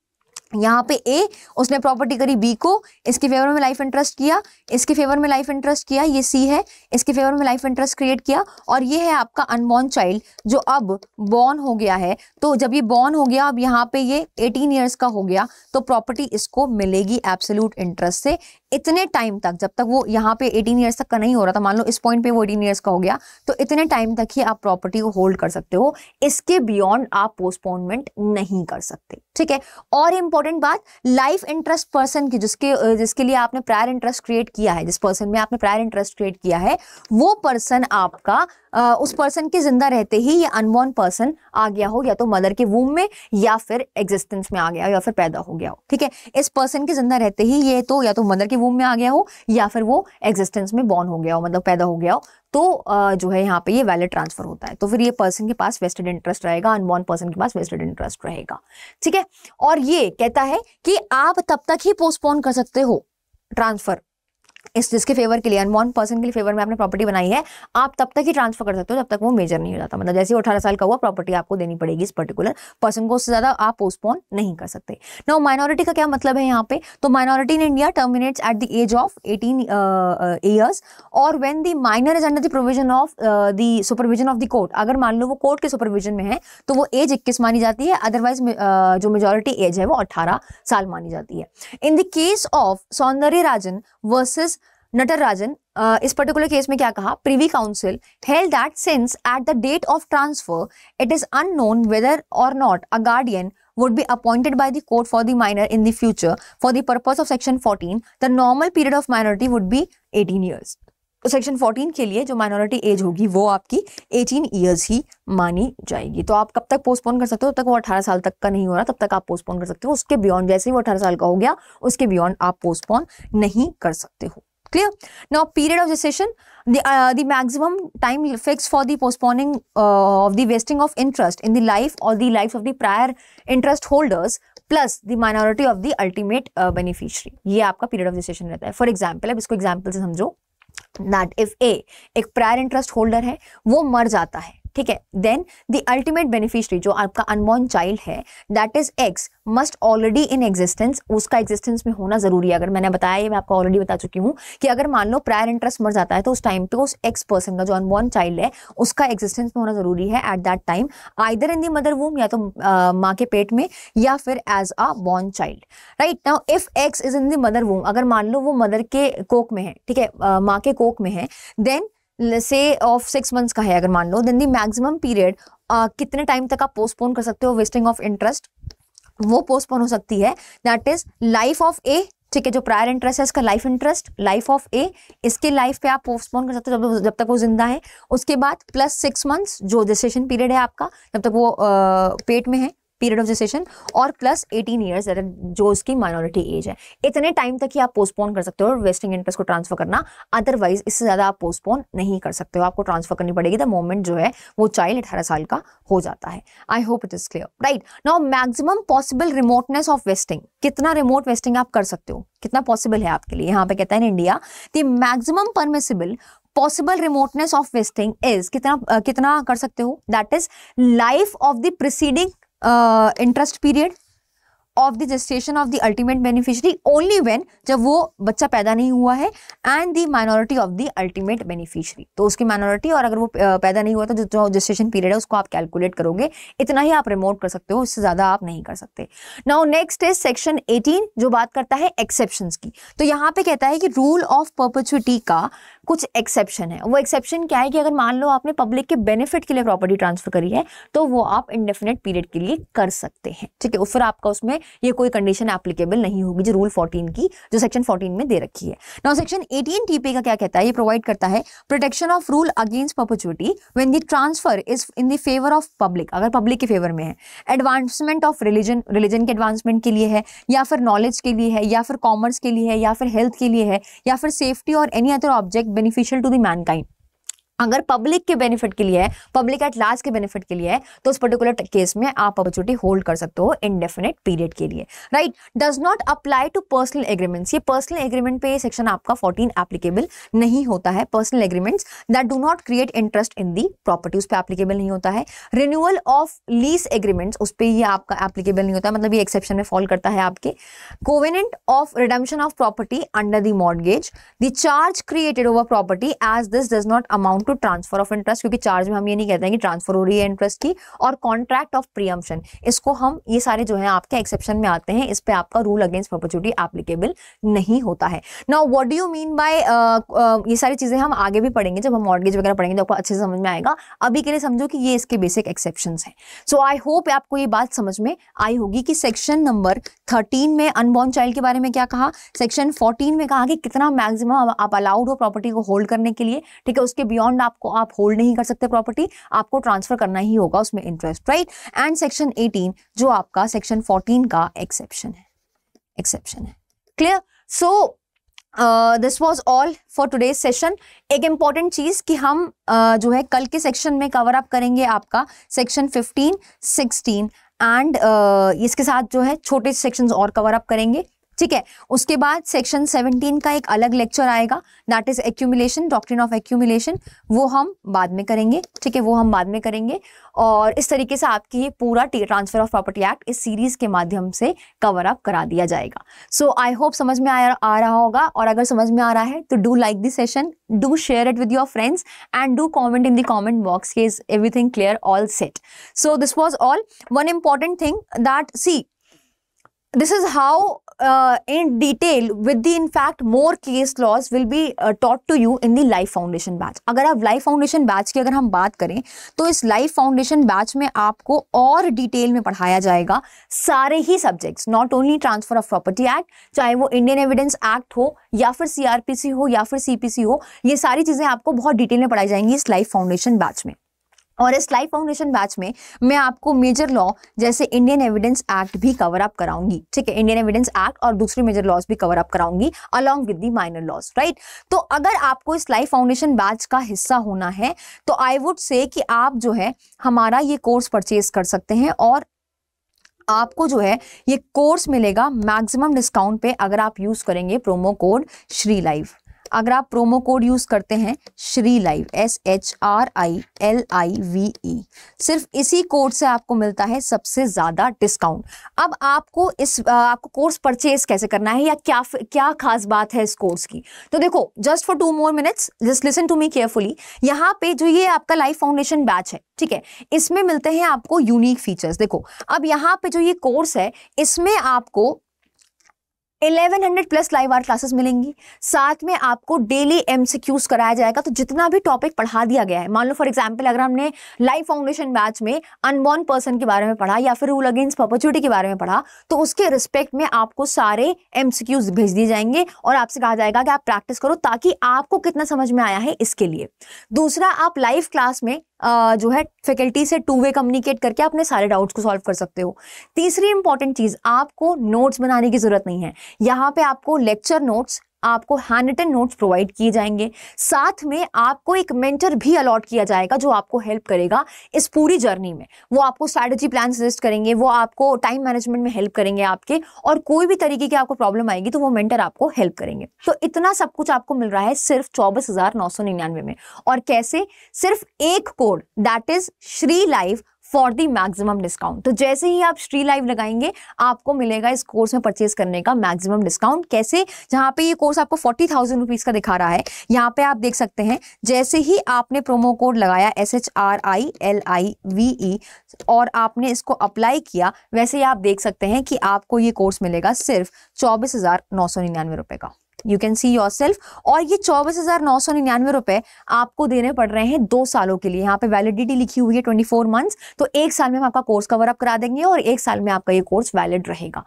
यहाँ पे ए उसने प्रॉपर्टी करी बी को इसके फेवर में लाइफ इंटरेस्ट किया इसके फेवर में लाइफ इंटरेस्ट किया ये सी है इसके फेवर में लाइफ इंटरेस्ट क्रिएट किया और ये है आपका अनबॉर्न चाइल्ड जो अब बॉर्न हो गया है तो जब ये बॉर्न हो गया अब यहाँ पे ये 18 इयर्स का हो गया तो प्रॉपर्टी इसको मिलेगी एब्सोल्यूट इंटरेस्ट से इतने टाइम तक जब तक वो यहाँ पे 18 इयर्स तक का नहीं हो रहा था मान लो इस पॉइंट पे वो 18 इयर्स का हो गया तो इतने टाइम तक ही आप प्रॉपर्टी को होल्ड कर सकते हो इसके बियॉन्ड आप पोस्टपोनमेंट नहीं कर सकते ठीक है और इंपॉर्टेंट बात लाइफ इंटरेस्ट पर्सन की जिसके जिसके लिए आपने प्रायर इंटरेस्ट क्रिएट किया है जिस पर्सन में आपने प्रायर इंटरेस्ट क्रिएट किया है वो पर्सन आपका उस पर्सन के जिंदा रहते ही ये अनबॉर्न पर्सन आ गया हो या तो मदर के वूम में या फिर एग्जिस्टेंस में आ गया हो या फिर पैदा हो गया हो ठीक है इस पर्सन के जिंदा रहते ही ये तो या तो मदर के वूम में आ गया हो या फिर वो एग्जिस्टेंस में बॉर्न हो गया हो मतलब पैदा हो गया हो तो जो है यहाँ पे ये वैलिड ट्रांसफर होता है तो फिर ये पर्सन के पास वेस्टेड इंटरेस्ट रहेगा अनबॉर्न पर्सन के पास वेस्टेड इंटरेस्ट रहेगा ठीक है और ये कहता है कि आप तब तक ही पोस्टपोन कर सकते हो ट्रांसफर इस जिसके फेवर के लिए अनबॉर्न पर्सन के लिए फेवर में आपने प्रॉपर्टी बनाई है आप तब तक ही ट्रांसफर कर सकते हो जब तक वो मेजर नहीं हो जाता मतलब जैसे अठारह साल का हुआ प्रॉपर्टी आपको देनी पड़ेगी इस पर्टिकुलर पर्सन को उससे ज्यादा आप पोस्टपोन नहीं कर सकते ना माइनॉरिटी का क्या मतलब है यहाँ पे तो minority in India terminates at the age of eighteen years और when the minor is under the provision of the supervision of the court अगर मान लो वो कोर्ट के सुपरविजन में है तो वो एज इक्कीस मानी जाती है अदरवाइज uh, जो मेजोरिटी एज है वो अट्ठारह साल मानी जाती है इन द केस ऑफ सौंदर्य राजन वर्सेज नटराजन इस पर्टिकुलर केस में क्या कहा privy council held that since at the date of transfer it is unknown whether or not a guardian would be appointed by the court for the minor in the future for the purpose of section 14 the normal period of minority would be 18 years तो section 14 के लिए जो minority as होगी वो आपकी 18 years he मानी जाएगी तो आप कब तक पोस्टपोन कर सकते हो तब तक वो 18 साल तक का नहीं हो रहा तब तक आप पोस्टपोन कर सकते हो उसके बियॉन्ड जैसे ही वो 18 साल का हो गया उसके बियॉन्ड आप पोस्टपोन नहीं कर सकते हो clear now period of gestation the maximum time fix for the postponing of the vesting of interest in the life or the life of the prior interest holders plus the minority of the ultimate beneficiary ये आपका period of the session रहता है for example अब इसको example से समझो that if ए एक prior interest holder है वो मर जाता है ठीक है देन द अल्टीमेट बेनिफिशरी जो आपका अनबॉर्न चाइल्ड है that is X must already in existence उसका एग्जिस्टेंस में होना जरूरी है अगर मैंने बताया ये मैं आपको ऑलरेडी बता चुकी हूँ कि अगर मान लो प्रायर इंटरेस्ट मर जाता है तो उस टाइम पे उस एक्स पर्सन का जो अनबॉर्न चाइल्ड है उसका एग्जिस्टेंस में होना जरूरी है at that time either in the mother womb या तो माँ के पेट में या फिर as a born child right now if X is in the mother womb अगर मान लो वो मदर के कोक में है ठीक है माँ के कोक में है देन से ऑफ सिक्स मंथ्स का है अगर मान लो देन दी मैक्सिमम पीरियड कितने टाइम तक आप पोस्टपोन कर सकते हो वेस्टिंग ऑफ इंटरेस्ट वो पोस्टपोन हो सकती है that is life of A ठीक है जो प्रायर इंटरेस्ट है इसका life interest life of A इसके लाइफ पे आप पोस्टपोन कर सकते हो जब जब तक वो जिंदा है उसके बाद प्लस सिक्स मंथ्स जो जेस्टेशन पीरियड है आपका जब तक वो पेट में है पीरियड ऑफ जिसेशन और प्लस 18 ईयर्स जो उसकी माइनॉरिटी एज है इतने टाइम तक ही आप पोस्टपोन कर सकते हो वेस्टिंग इंटरेस्ट को ट्रांसफर करना अदरवाइज इससे ज़्यादा आप पोस्टपोन नहीं कर सकते हो आपको ट्रांसफर करनी पड़ेगी द मोमेंट जो है वो चाइल्ड अठारह साल का हो जाता है I hope it is clear right now maximum possible remoteness of vesting कितना रिमोट वेस्टिंग आप कर सकते हो कितना पॉसिबल है आपके लिए यहाँ पे कहता है India the maximum permissible possible remoteness of vesting is कितना कितना कर सकते हो that is life of the preceding interest period of the gestation of the ultimate beneficiary only when जब वो बच्चा पैदा नहीं हुआ है and the minority of the ultimate beneficiary तो उसकी माइनॉरिटी और अगर वो पैदा नहीं हुआ तो जो जस्टेशन पीरियड है उसको आप कैलकुलेट करोगे इतना ही आप रिमोट कर सकते हो उससे ज़्यादा आप नहीं कर सकते now next is section eighteen जो बात करता है एक्सेप्शन की तो यहाँ पे कहता है कि रूल ऑफ पर्पचुटी का कुछ एक्सेप्शन है वो एक्सेप्शन क्या है कि अगर मान लो आपने पब्लिक के बेनिफिट के लिए प्रॉपर्टी ट्रांसफर करी है तो वो आप इंडेफिनेट पीरियड के लिए कर सकते हैं ठीक है फिर आपका उसमें ये कोई कंडीशन एप्लीकेबल नहीं होगी जो रूल 14 की जो सेक्शन 14 में दे रखी है नाउ सेक्शन एटीन टीपी का क्या कहता है ये प्रोवाइड करता है protection of rule against perpetuity when the transfer is in the favour of public अगर पब्लिक के फेवर में है एडवांसमेंट ऑफ रिलीजन रिलीजन के एडवांसमेंट के लिए है या फिर नॉलेज के लिए है या फिर कॉमर्स के लिए है या फिर हेल्थ के लिए है या फिर safety or any other object beneficial to the mankind अगर पब्लिक के बेनिफिट के लिए है पब्लिक एट लार्ज के बेनिफिट के लिए है तो उस पर्टिकुलर केस में आप अपॉर्चुनिटी होल्ड कर सकते हो इनडेफिनेट पीरियड के लिए right does not apply to personal agreements ये पर्सनल एग्रीमेंट पे ये सेक्शन आपका 14 एप्लीकेबल नहीं होता है personal agreements that do not create interest in the property उस पर एप्लीकेबल नहीं होता है रिन्यूअल ऑफ लीज एग्रीमेंट्स उस पर ये आपका एप्लीकेबल नहीं होता है, मतलब ये एक्सेप्शन में फॉल करता है आपके covenant of redemption of property under the mortgage the charge created over property as this does not amount to transfer of interest क्योंकि चार्ज में हम ये नहीं कहते हैं कि ट्रांसफर हो रही है इंटरेस्ट की और कॉन्ट्रैक्ट ऑफ प्रियम्पशन इसको हम ये सारे जो है आपके एक्सेप्शन में आते हैं इस पर आपका रूल अगेंस्ट प्रॉपर्चुटी एप्लीकेबल नहीं होता है ना what do you mean by ये सारी चीजें हम आगे भी पढ़ेंगे जब हम मॉडगेज वगैरह पढ़ेंगे तो आपको अच्छे से समझ में आएगा अभी के लिए समझो कि ये इसके बेसिक एक्सेप्शन है सो आई होप आपको ये बात समझ में आई होगी कि सेक्शन नंबर थर्टीन में अनबॉर्न चाइल्ड के बारे में क्या कहा सेक्शन फोर्टीन में कहा कि कितना मैक्सिमम आप अलाउड हो प्रॉपर्टी को होल्ड करने के लिए ठीक है उसके बियॉन्ड परसेंट आपको आप होल्ड नहीं कर सकते प्रॉपर्टी आपको ट्रांसफर करना ही होगा उसमें interest right and section eighteen जो आपका सेक्शन फोर्टीन का एक्सेप्शन है एक्सेप्शन है clear so this was all for today's session एक इम्पॉर्टेंट चीज़ कि हम uh, जो है कल के सेक्शन में कवर अप करेंगे आपका सेक्शन 15, 16 एंड uh, इसके साथ जो है छोटे सेक्शन और कवर अप करेंगे ठीक है उसके बाद सेक्शन 17 का एक अलग लेक्चर आएगा that is accumulation doctrine of accumulation वो हम बाद में करेंगे ठीक है वो हम बाद में करेंगे और इस तरीके से आपकी ये पूरा ट्रांसफर ऑफ प्रॉपर्टी एक्ट इस सीरीज के माध्यम से कवर अप करा दिया जाएगा सो आई होप समझ में आया आ रहा होगा और अगर समझ में आ रहा है तो do like this session do share it with your friends and do comment in the comment box is everything clear all set so this was all one important thing that see this is how uh, in detail with the in fact more case laws will be uh, taught to you in the life foundation batch अगर आप life foundation batch की अगर हम बात करें तो इस life foundation batch में आपको और डिटेल में पढ़ाया जाएगा सारे ही subjects not only transfer of property act चाहे वो इंडियन एविडेंस एक्ट हो या फिर सीआरपीसी हो या फिर सीपीसी हो ये सारी चीज़ें आपको बहुत डिटेल में पढ़ाई जाएंगी इस लाइफ फाउंडेशन बैच में और इस लाइव फाउंडेशन बैच में मैं आपको मेजर लॉ जैसे इंडियन एविडेंस एक्ट भी कवर अप कराऊंगी ठीक है इंडियन एविडेंस एक्ट और दूसरी मेजर लॉज भी कवर अप कराऊंगी along with the minor laws right तो अगर आपको इस लाइव फाउंडेशन बैच का हिस्सा होना है तो आई वुड से कि आप जो है हमारा ये कोर्स परचेज कर सकते हैं और आपको जो है ये कोर्स मिलेगा मैक्सिमम डिस्काउंट पे अगर आप यूज करेंगे प्रोमो कोड श्री लाइव अगर आप प्रोमो कोड यूज करते हैं Shri live S H R I L I V E सिर्फ इसी कोड से आपको मिलता है सबसे ज्यादा डिस्काउंट अब आपको इस आपको कोर्स परचेज कैसे करना है या क्या क्या खास बात है इस कोर्स की तो देखो just for two more minutes just listen to me carefully यहाँ पे जो ये आपका लाइफ फाउंडेशन बैच है ठीक है इसमें मिलते हैं आपको यूनिक फीचर्स देखो अब यहाँ पे जो ये कोर्स है इसमें आपको 1100 प्लस लाइव आर क्लासेस मिलेंगी साथ में आपको डेली एमसीक्यूज कराया जाएगा तो जितना भी टॉपिक पढ़ा दिया गया है मान लो फॉर एग्जांपल अगर हमने लाइव फाउंडेशन बैच में अनबॉर्न पर्सन के बारे में पढ़ा या फिर रूल अगेंस्ट पॉपर्चुनिटी के बारे में पढ़ा तो उसके रिस्पेक्ट में आपको सारे क्यूज भेज दिए जाएंगे और आपसे कहा जाएगा कि आप प्रैक्टिस करो ताकि आपको कितना समझ में आया है इसके लिए दूसरा आप लाइव क्लास में जो है फैकल्टी से टू वे कम्युनिकेट करके अपने सारे डाउट्स को सॉल्व कर सकते हो तीसरी इंपॉर्टेंट चीज़ आपको नोट्स बनाने की ज़रूरत नहीं है यहाँ पे आपको लेक्चर नोट्स आपको हैंड रिटन नोट्स प्रोवाइड किए जाएंगे साथ में आपको एक मेंटर भी अलॉट किया जाएगा जो आपको हेल्प करेगा इस पूरी जर्नी में वो आपको स्ट्रैटेजी प्लान सजेस्ट करेंगे वो आपको टाइम मैनेजमेंट में हेल्प करेंगे आपके और कोई भी तरीके की आपको प्रॉब्लम आएगी तो वो मेंटर आपको हेल्प करेंगे तो इतना सब कुछ आपको मिल रहा है सिर्फ चौबीस में और कैसे सिर्फ एक code that is Shri life for the maximum discount तो जैसे ही आप स्ट्री लाइव लगाएंगे आपको मिलेगा इस कोर्स में परचेज करने का मैक्सिमम डिस्काउंट कैसे जहां पे ये कोर्स आपको फोर्टी थाउजेंड रुपीज़ का दिखा रहा है यहाँ पे आप देख सकते हैं जैसे ही आपने प्रोमो कोड लगाया S H R I L I V E और आपने इसको अप्लाई किया वैसे ही आप देख सकते हैं कि आपको ये कोर्स मिलेगा सिर्फ चौबीस हज़ार नौ सौ निन्यानवे रुपए का you can see yourself और ये चौबीस हज़ार नौ सौ निन्यानवे रुपए आपको देने पड़ रहे हैं दो सालों के लिए यहाँ पे वैलिडिटी लिखी हुई है ट्वेंटी फोर मंथ तो एक साल में हम आपका कोर्स कवर अप करा देंगे और एक साल में आपका ये कोर्स वैलिड रहेगा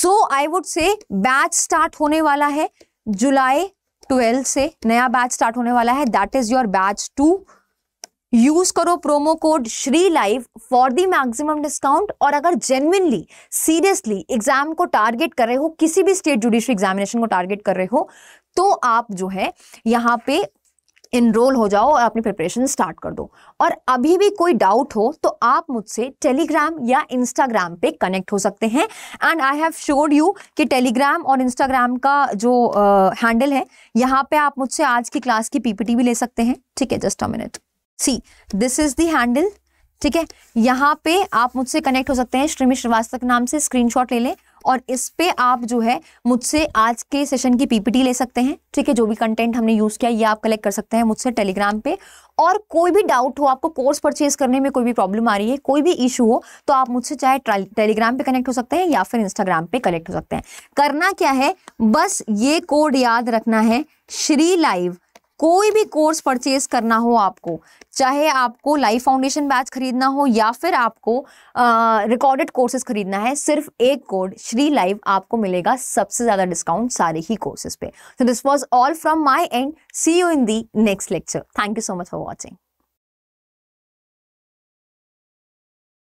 so I would say batch start होने वाला है जुलाई ट्वेल्थ से नया बैच स्टार्ट होने वाला है that is your batch to use करो promo code Shri live for the maximum discount और अगर जेनविनली सीरियसली एग्जाम को टारगेट कर रहे हो किसी भी स्टेट जुडिशरी एग्जामिनेशन को टारगेट कर रहे हो तो आप जो है यहाँ पे इनरोल हो जाओ और अपनी प्रिपरेशन स्टार्ट कर दो और अभी भी कोई डाउट हो तो आप मुझसे टेलीग्राम या इंस्टाग्राम पे कनेक्ट हो सकते हैं and I have showed you कि टेलीग्राम और इंस्टाग्राम का जो हैंडल uh, है यहाँ पे आप मुझसे आज की क्लास की पीपीटी भी ले सकते हैं ठीक है just a minute see this is the handle ठीक है यहाँ पे आप मुझसे कनेक्ट हो सकते हैं श्रीमी श्रीवास्तव नाम से स्क्रीनशॉट ले लें और इस पे आप जो है मुझसे आज के सेशन की पीपीटी ले सकते हैं ठीक है जो भी कंटेंट हमने यूज़ किया ये आप कलेक्ट कर सकते हैं मुझसे टेलीग्राम पे और कोई भी डाउट हो आपको कोर्स परचेज करने में कोई भी प्रॉब्लम आ रही है कोई भी इशू हो तो आप मुझसे चाहे टेलीग्राम पे कनेक्ट हो सकते हैं या फिर इंस्टाग्राम पे कनेक्ट हो सकते हैं करना क्या है बस ये कोड याद रखना है श्री लाइव कोई भी कोर्स परचेज करना हो आपको चाहे आपको लाइव फाउंडेशन बैच खरीदना हो या फिर आपको रिकॉर्डेड कोर्सेज खरीदना है सिर्फ एक कोड श्री लाइव आपको मिलेगा सबसे ज़्यादा डिस्काउंट सारे ही कोर्सेज पे so this was all from my end see you in the next lecture thank you so much for watching